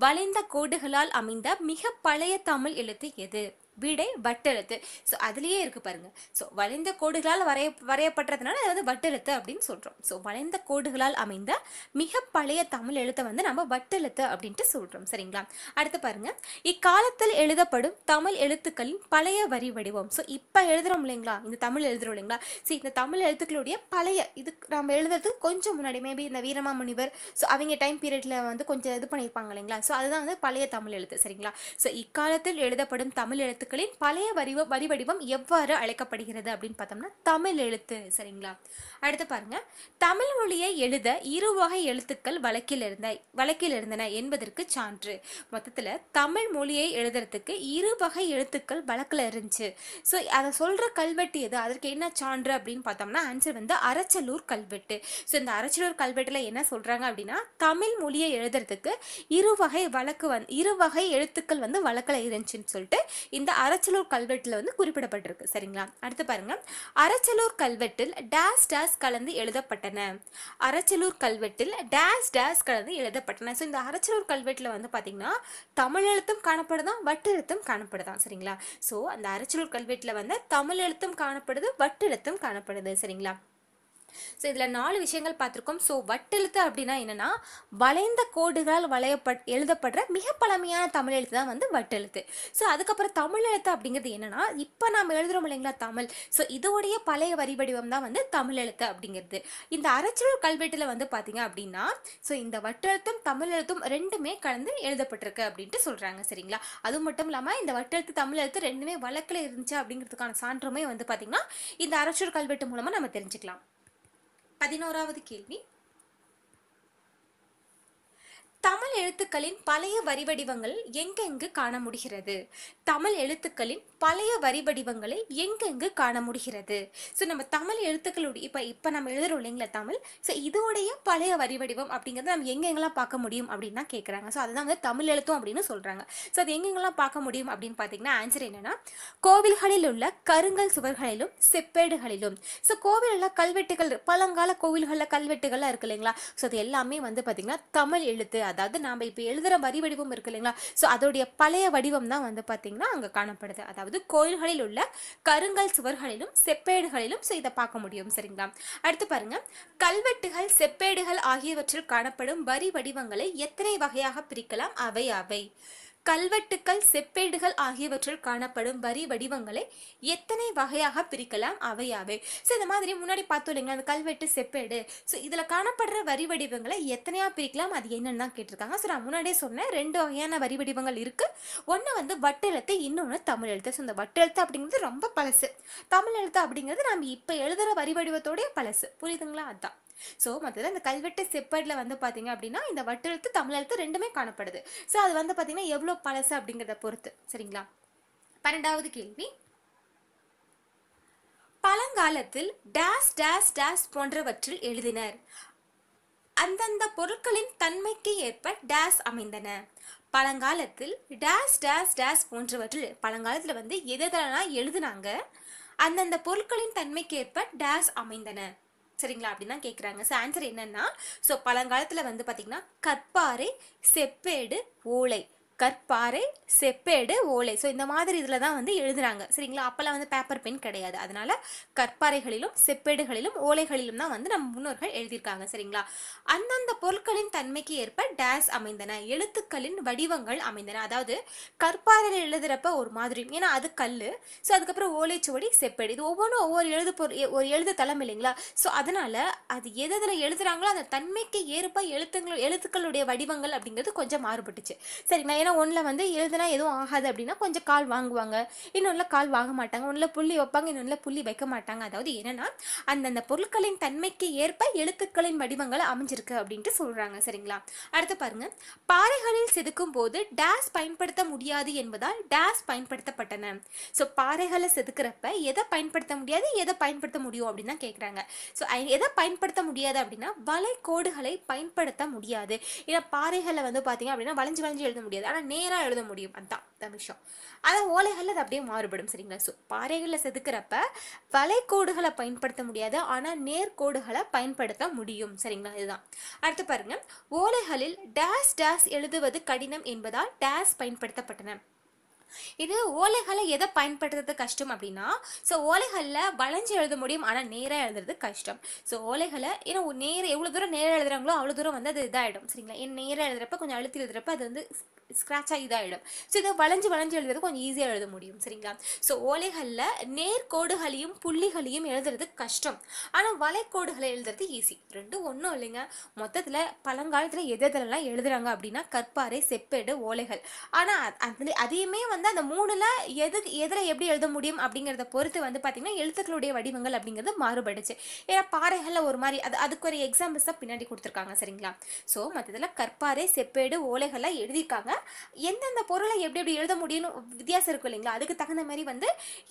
வளைந்த கோடுகளால் அமைந்த மிக பழைய தமிழ் எழுத்து எது விடை வட்டெழுத்து ஸோ அதுலேயே இருக்குது பாருங்கள் ஸோ வளைந்த கோடுகளால் வரைய வரையப்படுறதுனால அதாவது வந்து வட்டெழுத்து அப்படின்னு சொல்கிறோம் ஸோ வளைந்த கோடுகளால் அமைந்த மிக பழைய தமிழ் எழுத்தை வந்து நம்ம வட்டெழுத்து அப்படின்ட்டு சொல்கிறோம் சரிங்களா அடுத்து பாருங்கள் இக்காலத்தில் எழுதப்படும் தமிழ் எழுத்துக்களின் பழைய வரி வடிவம் ஸோ இப்போ எழுதுகிறோம் இல்லைங்களா இந்த தமிழ் எழுதுகிறோம் இல்லைங்களா ஸோ இந்த தமிழ் எழுத்துக்களுடைய பழைய இது நம்ம எழுதுறதுக்கு கொஞ்சம் முன்னாடி மேபி இந்த வீரமாமுனிவர் ஸோ அவங்க டைம் பீரியடில் வந்து கொஞ்சம் இது பண்ணியிருப்பாங்க இல்லைங்களா ஸோ அதுதான் வந்து பழைய தமிழ் எழுத்து சரிங்களா ஸோ இக்காலத்தில் எழுதப்படும் தமிழ் எழுத்து எழுத்துக்களின் பழைய வரி வரி வடிவம் எவ்வாறு அழைக்கப்படுகிறது அப்படின்னு பார்த்தோம்னா தமிழ் எழுத்து சரிங்களா அடுத்து பாருங்க தமிழ் மொழியை எழுத இரு வகை எழுத்துக்கள் வழக்கில் இருந்த வழக்கில் இருந்தன என்பதற்கு சான்று மொத்தத்தில் தமிழ் மொழியை எழுதுறதுக்கு இரு வகை எழுத்துக்கள் வழக்கில் இருந்துச்சு ஸோ அதை சொல்கிற கல்வெட்டு எது அதற்கு என்ன சான்று அப்படின்னு பார்த்தோம்னா ஆன்சர் வந்து அரச்சலூர் கல்வெட்டு ஸோ இந்த அரச்சலூர் கல்வெட்டில் என்ன சொல்கிறாங்க அப்படின்னா தமிழ் மொழியை எழுதுறதுக்கு இரு வகை வழக்கு வந் இரு வகை எழுத்துக்கள் வந்து வழக்கில் இருந்துச்சுன்னு சொல்லிட்டு இந்த வந்து அரச்சலூர் கல்வெட்டில் வந்து குறிப்பிடப்பட்டிருக்கு சரிங்களா அடுத்து பாருங்க அரச்சலூர் கல்வெட்டில் டேஸ் டேஸ் கலந்து எழுதப்பட்டன அரச்சலூர் கல்வெட்டில் டேஸ் டேஸ் கலந்து எழுதப்பட்டன ஸோ இந்த அரச்சலூர் கல்வெட்டில் வந்து பார்த்தீங்கன்னா தமிழ் எழுத்தும் காணப்படுதான் வட்டெழுத்தும் காணப்படுதான் சரிங்களா ஸோ அந்த அரச்சலூர் கல்வெட்டில் வந்து தமிழ் எழுத்தும் காணப்படுது வட்டெழுத்தும் காணப்படுது சரிங்களா ஸோ இதில் நாலு விஷயங்கள் பார்த்துருக்கோம் ஸோ வட்டெழுத்து அப்படின்னா என்னென்னா வளைந்த கோடுகளால் வளையப்பட் எழுதப்படுற மிக பழமையான தமிழ் எழுத்து தான் வந்து வட்டெழுத்து ஸோ அதுக்கப்புறம் தமிழ் எழுத்து அப்படிங்கிறது என்னென்னா இப்போ நாம் எழுதுகிறோம் இல்லைங்களா தமிழ் ஸோ இதோடைய பழைய வரி வடிவம் தான் வந்து தமிழ் எழுத்து அப்படிங்கிறது இந்த அரைச்சலூர் கல்வெட்டில் வந்து பார்த்தீங்க அப்படின்னா ஸோ இந்த வட்டெழுத்தும் தமிழ் எழுத்தும் ரெண்டுமே கலந்து எழுதப்பட்டிருக்கு அப்படின்ட்டு சொல்கிறாங்க சரிங்களா அது மட்டும் இல்லாமல் இந்த வட்டெழுத்து தமிழ் எழுத்து ரெண்டுமே வழக்கில் இருந்துச்சு அப்படிங்கிறதுக்கான சான்றுமே வந்து பார்த்திங்கன்னா இந்த அரசூர் கல்வெட்டு மூலமாக நம்ம தெரிஞ்சுக்கலாம் பதினோராவது கேள்வி தமிழ் எழுத்துக்களின் பழைய வரிவடிவங்கள் எங்கெங்கு காண முடிகிறது தமிழ் எழுத்துக்களின் பழைய வரிவடிவங்களை எங்கெங்கு காண முடிகிறது ஸோ நம்ம தமிழ் எழுத்துக்களுடைய இப்போ இப்போ நம்ம எழுதுறோம் இல்லைங்களா தமிழ் ஸோ இதோடைய பழைய வரிவடிவம் அப்படிங்கிறது நம்ம எங்கெங்கெல்லாம் பார்க்க முடியும் அப்படின்னு தான் கேட்குறாங்க ஸோ அதுதான் வந்து தமிழ் எழுத்தும் அப்படின்னு சொல்கிறாங்க ஸோ அது எங்கெங்கெல்லாம் பார்க்க முடியும் அப்படின்னு பார்த்தீங்கன்னா ஆன்சர் என்னென்னா கோவில்களில் உள்ள கருங்கல் சுவர்களிலும் செப்பேடுகளிலும் ஸோ கோவிலில் கல்வெட்டுகள் பழங்கால கோவில்களில் கல்வெட்டுகள்லாம் இருக்கு இல்லைங்களா ஸோ அது எல்லாமே வந்து பார்த்திங்கன்னா தமிழ் எழுத்து அதாவது நாம் இப்போ எழுதுகிற வரி வடிவம் இருக்கு இல்லைங்களா ஸோ அதோடைய பழைய வடிவம் தான் வந்து பார்த்திங்கன்னா அங்கே காணப்படுது அதாவது கோயில்களில் உள்ள கருங்கல் சுவர்களிலும் செப்பேடுகளிலும் ஸோ இதை பார்க்க முடியும் சரிங்களா அடுத்து பாருங்கள் கல்வெட்டுகள் செப்பேடுகள் ஆகியவற்றில் காணப்படும் வரி வடிவங்களை எத்தனை வகையாக பிரிக்கலாம் அவை அவை கல்வெட்டுக்கள் செப்பேடுகள் ஆகியவற்றில் காணப்படும் வரி வடிவங்களை எத்தனை வகையாக பிரிக்கலாம் அவையாவே ஸோ இந்த மாதிரி முன்னாடி பார்த்தோம் இல்லைங்களா அந்த கல்வெட்டு செப்பேடு ஸோ இதில் காணப்படுற வரி வடிவங்களை எத்தனையாக பிரிக்கலாம் அது என்னன்னு தான் கேட்டிருக்காங்க ஸோ நான் முன்னாடியே சொன்னேன் ரெண்டு வகையான வரி வடிவங்கள் இருக்குது ஒன்று வந்து வட்டெழுத்து இன்னொன்று தமிழ் எழுத்து ஸோ இந்த வட்டெழுத்து அப்படிங்கிறது ரொம்ப பழசு தமிழ் எழுத்து அப்படிங்கிறது நம்ம இப்போ எழுதுகிற வரி வடிவத்தோடைய பழசு புரியுதுங்களா அதுதான் ஸோ மொத்தத்தில் இந்த கல்வெட்டு செப்பேடில் வந்து பார்த்திங்க அப்படின்னா இந்த வட்டெழுத்து எழுத்து ரெண்டுமே காணப்படுது ஸோ அது வந்து பார்த்தீங்கன்னா எவ்வளோ பழசு அப்படிங்கிறத பொறுத்து சரிங்களா பன்னெண்டாவது கேள்வி பழங்காலத்தில் டேஸ் டேஸ் டேஸ் போன்றவற்றில் எழுதினர் அந்தந்த பொருட்களின் தன்மைக்கு ஏற்ப டேஸ் அமைந்தன பழங்காலத்தில் டேஸ் டேஸ் டேஸ் போன்றவற்றில் பழங்காலத்தில் வந்து எதெல்லாம் எழுதினாங்க அந்தந்த பொருட்களின் தன்மைக்கு ஏற்ப டேஸ் அமைந்தன சரிங்களா அப்படின்னு தான் கேட்குறாங்க ஸோ ஆன்சர் என்னென்னா ஸோ பழங்காலத்தில் வந்து பார்த்திங்கன்னா கற்பாறை செப்பேடு ஓலை கற்பாறை செப்பேடு ஓலை ஸோ இந்த மாதிரி இதில் தான் வந்து எழுதுறாங்க சரிங்களா அப்போல்லாம் வந்து பேப்பர் பென் கிடையாது அதனால் கற்பாறைகளிலும் செப்பேடுகளிலும் ஓலைகளிலும் தான் வந்து நம்ம முன்னோர்கள் எழுதியிருக்காங்க சரிங்களா அந்தந்த பொருட்களின் தன்மைக்கு ஏற்ப டேஸ் அமைந்தன எழுத்துக்களின் வடிவங்கள் அமைந்தன அதாவது கற்பாறையில் எழுதுறப்ப ஒரு மாதிரி ஏன்னா அது கல் ஸோ அதுக்கப்புறம் ஓலைச்சுவடி செப்பேடு இது ஒவ்வொன்றும் ஒவ்வொரு எழுது பொருள் ஒரு எழுத தளம் இல்லைங்களா ஸோ அதனால் அது எது எதில் எழுதுகிறாங்களோ அந்த தன்மைக்கு ஏற்ப எழுத்துங்கள் எழுத்துக்களுடைய வடிவங்கள் அப்படிங்கிறது கொஞ்சம் மாறுபட்டுச்சு சரிங்களா ஏன்னா ஏன்னா ஒன்றில் வந்து எழுதுனா எதுவும் ஆகாது அப்படின்னா கொஞ்சம் கால் வாங்குவாங்க இன்னொன்றில் கால் வாங்க மாட்டாங்க ஒன்றில் புள்ளி வைப்பாங்க இன்னொன்றில் புள்ளி வைக்க மாட்டாங்க அதாவது என்னென்னா அந்தந்த பொருட்களின் தன்மைக்கு ஏற்ப எழுத்துக்களின் வடிவங்கள் அமைஞ்சிருக்கு அப்படின்ட்டு சொல்கிறாங்க சரிங்களா அடுத்து பாருங்கள் பாறைகளில் செதுக்கும் போது டேஸ் பயன்படுத்த முடியாது என்பதால் டேஸ் பயன்படுத்தப்பட்டன ஸோ பாறைகளை செதுக்கிறப்ப எதை பயன்படுத்த முடியாது எதை பயன்படுத்த முடியும் அப்படின்னு தான் கேட்குறாங்க ஸோ எதை பயன்படுத்த முடியாது அப்படின்னா கோடுகளை பயன்படுத்த முடியாது ஏன்னா பாறைகளை வந்து பார்த்தீங்க அப்படின்னா வளைஞ்சு வளைஞ்சு எழுத முடியாது ஆனால் நம்மளால் நேராக எழுத முடியும் அதுதான் தமிஷம் ஆனால் ஓலைகளில் அது அப்படியே மாறுபடும் சரிங்களா ஸோ பாறைகளில் செதுக்கிறப்ப வளைக்கோடுகளை பயன்படுத்த முடியாது ஆனால் நேர்கோடுகளை பயன்படுத்த முடியும் சரிங்களா இதுதான் அடுத்து பாருங்கள் ஓலைகளில் டேஸ் டேஸ் எழுதுவது கடினம் என்பதால் டேஸ் பயன்படுத்தப்பட்டன இது ஓலைகளை எதை பயன்படுத்துறது கஷ்டம் அப்படின்னா ஸோ ஓலைகளில் வளைஞ்சு எழுத முடியும் ஆனால் நேராக எழுதுறது கஷ்டம் ஸோ ஓலைகளை ஏன்னா நேரம் எவ்வளோ தூரம் நேராக எழுதுறாங்களோ அவ்வளோ தூரம் வந்து அது இதாகிடும் சரிங்களா என் நேராக எழுதுறப்ப கொஞ்சம் அழுத்தி எழுதுறப்ப அது வந்து ஸ்க்ராட்சாக இதாகிடும் ஸோ இதை வளைஞ்சு வளைஞ்சு எழுதுறது கொஞ்சம் ஈஸியாக எழுத முடியும் சரிங்களா ஸோ ஓலைகளில் நேர்கோடுகளையும் புள்ளிகளையும் எழுதுறது கஷ்டம் ஆனால் வளைக்கோடுகளை எழுதுறது ஈஸி ரெண்டும் ஒன்றும் இல்லைங்க மொத்தத்தில் பழங்காலத்தில் எது எதெல்லாம் எழுதுறாங்க அப்படின்னா கற்பாறை செப்பேடு ஓலைகள் ஆனால் அதுலேயே அதையுமே வந்து வந்து அந்த மூணில் எது எதில் எப்படி எழுத முடியும் அப்படிங்கிறத பொறுத்து வந்து பார்த்திங்கன்னா எழுத்துக்களுடைய வடிவங்கள் அப்படிங்கிறது மாறுபடுச்சு ஏன்னா பாறைகளில் ஒரு மாதிரி அது அதுக்கு ஒரு எக்ஸாம்பிள்ஸ் தான் பின்னாடி கொடுத்துருக்காங்க சரிங்களா ஸோ மற்றதில் கற்பாறை செப்பேடு ஓலைகள்லாம் எழுதியிருக்காங்க எந்தெந்த பொருளை எப்படி எப்படி எழுத முடியும்னு வித்தியாசம் இருக்கும் இல்லைங்களா அதுக்கு தகுந்த மாதிரி வந்து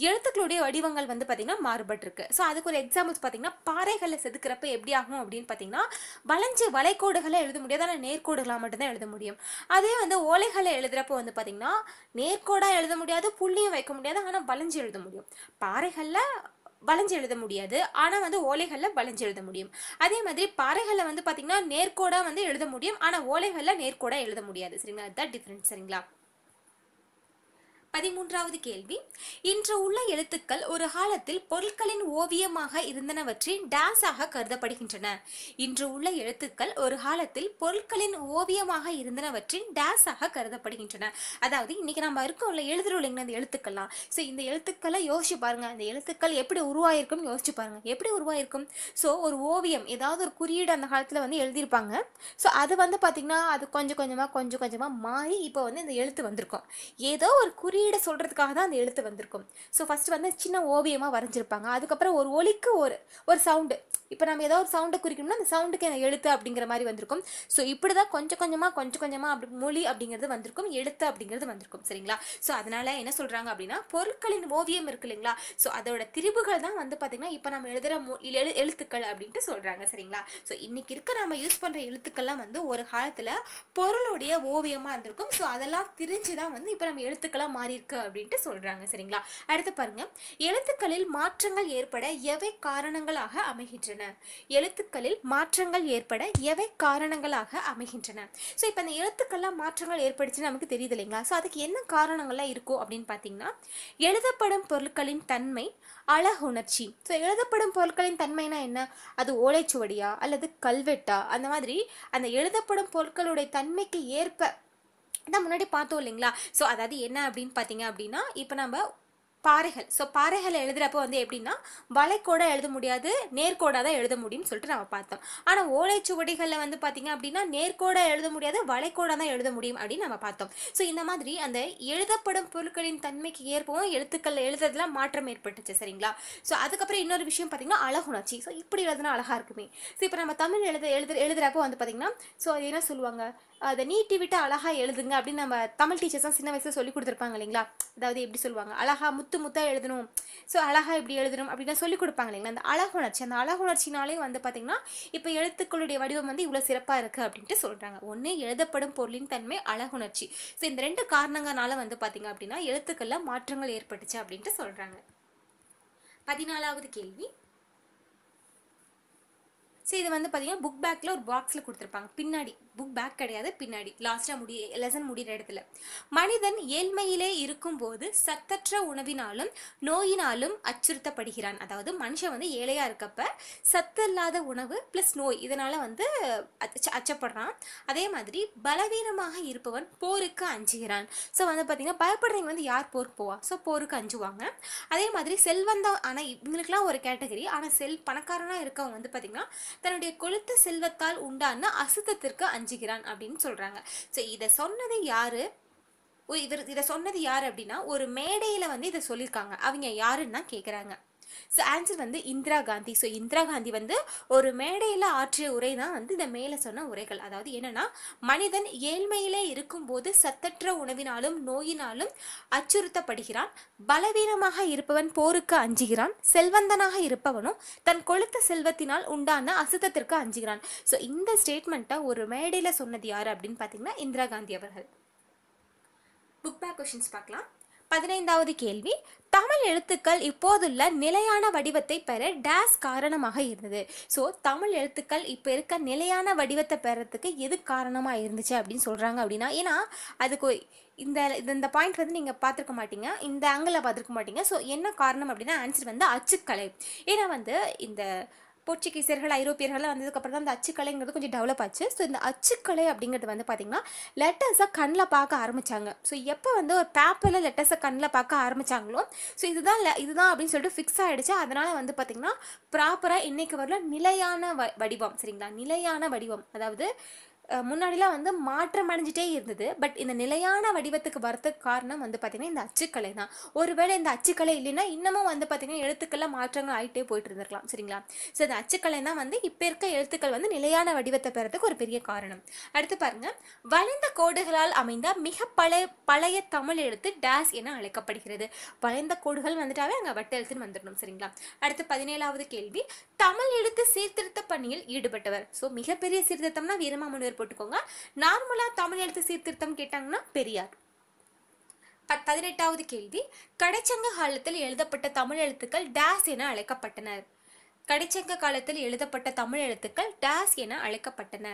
எழுத்துக்களுடைய வடிவங்கள் வந்து பார்த்திங்கன்னா மாறுபட்டிருக்கு ஸோ அதுக்கு ஒரு எக்ஸாம்பிள்ஸ் பார்த்திங்கன்னா பாறைகளை செதுக்கிறப்ப எப்படி ஆகும் அப்படின்னு பார்த்தீங்கன்னா வளைஞ்சு வளைக்கோடுகளை எழுத முடியாது ஆனால் நேர்கோடுகளாக மட்டும்தான் எழுத முடியும் அதே வந்து ஓலைகளை எழுதுகிறப்போ வந்து பார்த்திங்கன்னா நேர்கோடு கோடாக எழுத முடியாது புள்ளியும் வைக்க முடியாது ஆனால் வளைஞ்சு எழுத முடியும் பாறைகளில் வளைஞ்சு எழுத முடியாது ஆனால் வந்து ஓலைகளில் வளைஞ்சு எழுத முடியும் அதே மாதிரி பாறைகளில் வந்து பார்த்திங்கன்னா நேர்கோடாக வந்து எழுத முடியும் ஆனால் ஓலைகளில் நேர்கோடாக எழுத முடியாது சரிங்களா அதுதான் டிஃப்ரெண்ட் சரிங்களா பதிமூன்றாவது கேள்வி இன்று உள்ள எழுத்துக்கள் ஒரு காலத்தில் பொருட்களின் ஓவியமாக இருந்தனவற்றை டான்ஸாக கருதப்படுகின்றன இன்று உள்ள எழுத்துக்கள் ஒரு காலத்தில் பொருட்களின் ஓவியமாக இருந்தனவற்றின் டான்ஸாக கருதப்படுகின்றன அதாவது இன்னைக்கு நம்ம இருக்கோம் உள்ள எழுதுறோம் இல்லைங்க அந்த எழுத்துக்கள்லாம் ஸோ இந்த எழுத்துக்களை யோசிச்சு பாருங்க அந்த எழுத்துக்கள் எப்படி உருவாயிருக்கும் யோசிச்சு பாருங்க எப்படி உருவாயிருக்கும் ஸோ ஒரு ஓவியம் ஏதாவது ஒரு குறியீடு அந்த காலத்தில் வந்து எழுதியிருப்பாங்க ஸோ அது வந்து பார்த்திங்கன்னா அது கொஞ்சம் கொஞ்சமாக கொஞ்சம் கொஞ்சமாக மாறி இப்போ வந்து இந்த எழுத்து வந்திருக்கும் ஏதோ ஒரு குறி குறியீடை சொல்கிறதுக்காக தான் அந்த எழுத்து வந்திருக்கும் ஸோ ஃபஸ்ட்டு வந்து சின்ன ஓவியமாக வரைஞ்சிருப்பாங்க அதுக்கப்புறம் ஒரு ஒலிக்கு ஒரு ஒரு சவுண்டு இப்போ நம்ம ஏதோ ஒரு சவுண்டை குறிக்கணும்னா அந்த சவுண்டுக்கு எழுத்து அப்படிங்கிற மாதிரி வந்திருக்கும் ஸோ இப்படி தான் கொஞ்சம் கொஞ்சமாக கொஞ்சம் கொஞ்சமாக அப்படி மொழி அப்படிங்கிறது வந்திருக்கும் எழுத்து அப்படிங்கிறது வந்திருக்கும் சரிங்களா ஸோ அதனால் என்ன சொல்கிறாங்க அப்படின்னா பொருட்களின் ஓவியம் இருக்கு இல்லைங்களா ஸோ அதோட திரிபுகள் தான் வந்து பார்த்திங்கன்னா இப்போ நம்ம எழுதுகிற எழு எழுத்துக்கள் அப்படின்ட்டு சொல்கிறாங்க சரிங்களா ஸோ இன்றைக்கி இருக்க நம்ம யூஸ் பண்ணுற எழுத்துக்கள்லாம் வந்து ஒரு காலத்தில் பொருளுடைய ஓவியமாக இருந்திருக்கும் ஸோ அதெல்லாம் திரிஞ்சு தான் வந்து இப்போ நம்ம எழுத்துக்களாக மாறியிருக்கு அப்படின்ட்டு சொல்கிறாங்க சரிங்களா அடுத்து பாருங்கள் எழுத்துக்களில் மாற்றங்கள் ஏற்பட எவை காரணங்களாக அமைகின்றன அமைகின்றன எழுத்துக்களில் மாற்றங்கள் ஏற்பட எவை காரணங்களாக அமைகின்றன ஸோ இப்போ அந்த எழுத்துக்கள்லாம் மாற்றங்கள் ஏற்படுச்சுன்னு நமக்கு தெரியுது இல்லைங்களா ஸோ அதுக்கு என்ன காரணங்கள்லாம் இருக்கும் அப்படின்னு பார்த்தீங்கன்னா எழுதப்படும் பொருட்களின் தன்மை அழகுணர்ச்சி ஸோ எழுதப்படும் பொருட்களின் தன்மைனா என்ன அது ஓலைச்சுவடியா அல்லது கல்வெட்டா அந்த மாதிரி அந்த எழுதப்படும் பொருட்களுடைய தன்மைக்கு ஏற்ப தான் முன்னாடி பார்த்தோம் இல்லைங்களா ஸோ அதாவது என்ன அப்படின்னு பார்த்தீங்க அப்படின்னா இப்போ நம்ம பாறைகள் ஸோ பாறைகள் எழுதுகிறப்போ வந்து எப்படின்னா வளைக்கோட எழுத முடியாது நேர்கோடாக தான் எழுத முடியும்னு சொல்லிட்டு நம்ம பார்த்தோம் ஆனால் ஓலைச்சுவடிகளில் வந்து பார்த்தீங்க அப்படின்னா நேர்கோட எழுத முடியாது வலைக்கோடாக தான் எழுத முடியும் அப்படின்னு நம்ம பார்த்தோம் ஸோ இந்த மாதிரி அந்த எழுதப்படும் பொருட்களின் தன்மைக்கு ஏற்பவும் எழுத்துக்கள் எழுதுறதுல மாற்றம் ஏற்பட்டுச்சு சரிங்களா ஸோ அதுக்கப்புறம் இன்னொரு விஷயம் பார்த்தீங்கன்னா அழகுணர்ச்சி ஸோ இப்படி எழுதுனா அழகாக இருக்குமே ஸோ இப்போ நம்ம தமிழ் எழுத எழுது எழுதுகிறப்போ வந்து பார்த்தீங்கன்னா ஸோ அது என்ன சொல்லுவாங்க அதை நீட்டி விட்டு அழகாக எழுதுங்க அப்படின்னு நம்ம தமிழ் டீச்சர்ஸ் தான் சின்ன வயசில் சொல்லி கொடுத்துருப்பாங்க இல்லைங்களா அதாவது எப்படி சொல்லுவாங்க அழகாக முத்து முத்து முத்தாக எழுதணும் ஸோ அழகாக இப்படி எழுதணும் அப்படிலாம் சொல்லிக் கொடுப்பாங்க இல்லைங்களா அந்த அழகுணர்ச்சி அந்த அழகுணர்ச்சினாலே வந்து பார்த்திங்கன்னா இப்போ எழுத்துக்களுடைய வடிவம் வந்து இவ்வளோ சிறப்பாக இருக்குது அப்படின்ட்டு சொல்கிறாங்க ஒன்று எழுதப்படும் பொருளின் தன்மை அழகுணர்ச்சி ஸோ இந்த ரெண்டு காரணங்களால வந்து பார்த்திங்க அப்படின்னா எழுத்துக்களில் மாற்றங்கள் ஏற்பட்டுச்சு அப்படின்ட்டு சொல்கிறாங்க பதினாலாவது கேள்வி ஸோ இது வந்து பார்த்திங்கன்னா புக் பேக்கில் ஒரு பாக்ஸில் கொடுத்துருப்பாங்க பின்னாடி புக் பேக் கிடையாது பின்னாடி லாஸ்ட்டாக முடி லெசன் முடிகிற இடத்துல மனிதன் ஏழ்மையிலே இருக்கும்போது சத்தற்ற உணவினாலும் நோயினாலும் அச்சுறுத்தப்படுகிறான் அதாவது மனுஷன் வந்து ஏழையாக இருக்கப்ப சத்து இல்லாத உணவு ப்ளஸ் நோய் இதனால் வந்து அச்சப்படுறான் அதே மாதிரி பலவீனமாக இருப்பவன் போருக்கு அஞ்சுகிறான் ஸோ வந்து பார்த்திங்கன்னா பயப்படுறவங்க வந்து யார் போருக்கு போவா ஸோ போருக்கு அஞ்சுவாங்க அதே மாதிரி செல்வந்த ஆனால் இவங்களுக்குலாம் ஒரு கேட்டகரி ஆனால் செல் பணக்காரனாக இருக்கவங்க வந்து பார்த்திங்கன்னா தன்னுடைய கொளுத்த செல்வத்தால் உண்டான அசுத்தத்திற்கு அஞ்சு அஞ்சுகிறான் அப்படின்னு சொல்கிறாங்க ஸோ இதை சொன்னது யார் இவர் இதை சொன்னது யார் அப்படின்னா ஒரு மேடையில் வந்து இதை சொல்லியிருக்காங்க அவங்க யாருன்னு தான் கேட்குறாங்க ஸோ ஆன்சர் வந்து இந்திரா காந்தி ஸோ இந்திரா காந்தி வந்து ஒரு மேடையில் ஆற்றிய உரை தான் வந்து இந்த மேலே சொன்ன உரைகள் அதாவது என்னென்னா மனிதன் ஏழ்மையிலே இருக்கும்போது சத்தற்ற உணவினாலும் நோயினாலும் அச்சுறுத்தப்படுகிறான் பலவீனமாக இருப்பவன் போருக்கு அஞ்சுகிறான் செல்வந்தனாக இருப்பவனும் தன் கொளுத்த செல்வத்தினால் உண்டான அசுத்தத்திற்கு அஞ்சுகிறான் ஸோ இந்த ஸ்டேட்மெண்ட்டை ஒரு மேடையில் சொன்னது யார் அப்படின்னு பார்த்தீங்கன்னா இந்திரா காந்தி அவர்கள் புக் பேக் கொஷின்ஸ் பார்க்கலாம் பதினைந்தாவது கேள்வி தமிழ் எழுத்துக்கள் இப்போதுள்ள நிலையான வடிவத்தை பெற டேஸ் காரணமாக இருந்தது ஸோ தமிழ் எழுத்துக்கள் இப்போ இருக்க நிலையான வடிவத்தை பெறத்துக்கு எது காரணமாக இருந்துச்சு அப்படின்னு சொல்கிறாங்க அப்படின்னா ஏன்னா அதுக்கு இந்த இந்த பாயிண்ட் வந்து நீங்கள் பார்த்துருக்க மாட்டீங்க இந்த ஆங்கிளில் பார்த்துருக்க மாட்டீங்க ஸோ என்ன காரணம் அப்படின்னா ஆன்சர் வந்து அச்சுக்கலை ஏன்னா வந்து இந்த போர்ச்சுகீசியர்கள் ஐரோப்பியர்கள் வந்ததுக்கப்புறம் தான் அந்த அச்சுக்கலைங்கிறது கொஞ்சம் டெவலப் ஆச்சு ஸோ இந்த அச்சுக்கலை அப்படிங்கிறது வந்து பார்த்தீங்கன்னா லெட்டர்ஸை கண்ணில் பார்க்க ஆரம்பித்தாங்க ஸோ எப்போ வந்து ஒரு பேப்பரில் லெட்டர்ஸை கண்ணில் பார்க்க ஆரம்பித்தாங்களோ ஸோ இதுதான் இதுதான் அப்படின்னு சொல்லிட்டு ஃபிக்ஸ் ஆகிடுச்சு அதனால் வந்து பார்த்திங்கன்னா ப்ராப்பராக இன்றைக்கு வரல நிலையான வடிவம் சரிங்களா நிலையான வடிவம் அதாவது முன்னாடிலாம் வந்து மாற்றம் அடைஞ்சிட்டே இருந்தது பட் இந்த நிலையான வடிவத்துக்கு வரத்துக்கு காரணம் வந்து பார்த்திங்கன்னா இந்த அச்சுக்கலை தான் ஒருவேளை இந்த அச்சுக்கலை இல்லைன்னா இன்னமும் வந்து பார்த்திங்கன்னா எழுத்துக்கள்லாம் மாற்றங்கள் ஆகிட்டே போயிட்டு இருந்திருக்கலாம் சரிங்களா ஸோ இந்த அச்சுக்கலை தான் வந்து இப்போ இருக்க எழுத்துக்கள் வந்து நிலையான வடிவத்தை பெறதுக்கு ஒரு பெரிய காரணம் அடுத்து பாருங்கள் வளைந்த கோடுகளால் அமைந்த மிக பழைய பழைய தமிழ் எழுத்து டேஸ் என அழைக்கப்படுகிறது வளைந்த கோடுகள் வந்துட்டாவே அங்கே வட்ட எழுத்துன்னு வந்துடணும் சரிங்களா அடுத்து பதினேழாவது கேள்வி தமிழ் எழுத்து சீர்திருத்த பணியில் ஈடுபட்டவர் ஸோ மிகப்பெரிய சீர்திருத்தம்னா வீரமாமுனிவர் போட்டுக்கோங்க நார்மலாக தமிழ் எழுத்து சீர்திருத்தம் கேட்டாங்கன்னா பெரியார் பதினெட்டாவது கேள்வி கடைச்சங்க காலத்தில் எழுதப்பட்ட தமிழ் எழுத்துக்கள் டேஸ் என அழைக்கப்பட்டன கடைச்சங்க காலத்தில் எழுதப்பட்ட தமிழ் எழுத்துக்கள் டேஸ் என அழைக்கப்பட்டன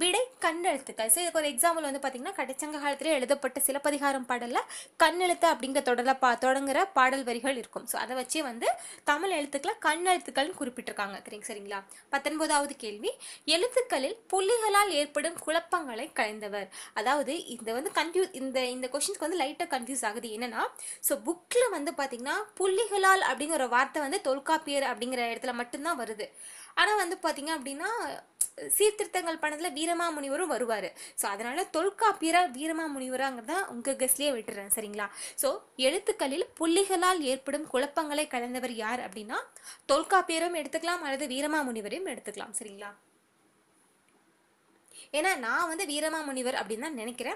விடை கண்ணெழுத்துக்கள் ஸோ இதுக்கு ஒரு எக்ஸாம்பிள் வந்து பார்த்திங்கன்னா கடைச்சங்க காலத்திலே எழுதப்பட்ட சிலப்பதிகாரம் பாடலில் கண்ணெழுத்து அப்படிங்கிற தொடர பா தொடங்குற பாடல் வரிகள் இருக்கும் ஸோ அதை வச்சு வந்து தமிழ் எழுத்துக்களை கண்ணெழுத்துக்கள்னு குறிப்பிட்டிருக்காங்க சரிங்களா பத்தொன்பதாவது கேள்வி எழுத்துக்களில் புள்ளிகளால் ஏற்படும் குழப்பங்களை கலைந்தவர் அதாவது இந்த வந்து கன்ஃபியூஸ் இந்த இந்த கொஷின்ஸ்க்கு வந்து லைட்டாக கன்ஃபியூஸ் ஆகுது என்னன்னா ஸோ புக்கில் வந்து பார்த்திங்கன்னா புள்ளிகளால் அப்படிங்கிற வார்த்தை வந்து தொல்காப்பியர் அப்படிங்கிற இடத்துல மட்டும்தான் வருது ஆனால் வந்து பார்த்திங்க அப்படின்னா சீர்திருத்தங்கள் பண்ணதில் வீரமாமுனிவரும் வருவார் ஸோ அதனால் தொல்காப்பியராக வீரமாமுனிவராங்கிறத உங்கள் கெஸ்ட்லேயே விட்டுறேன் சரிங்களா ஸோ எழுத்துக்களில் புள்ளிகளால் ஏற்படும் குழப்பங்களை கலந்தவர் யார் அப்படின்னா தொல்காப்பியரும் எடுத்துக்கலாம் அல்லது வீரமாமுனிவரையும் எடுத்துக்கலாம் சரிங்களா ஏன்னா நான் வந்து வீரமாமுனிவர் அப்படின்னு தான் நினைக்கிறேன்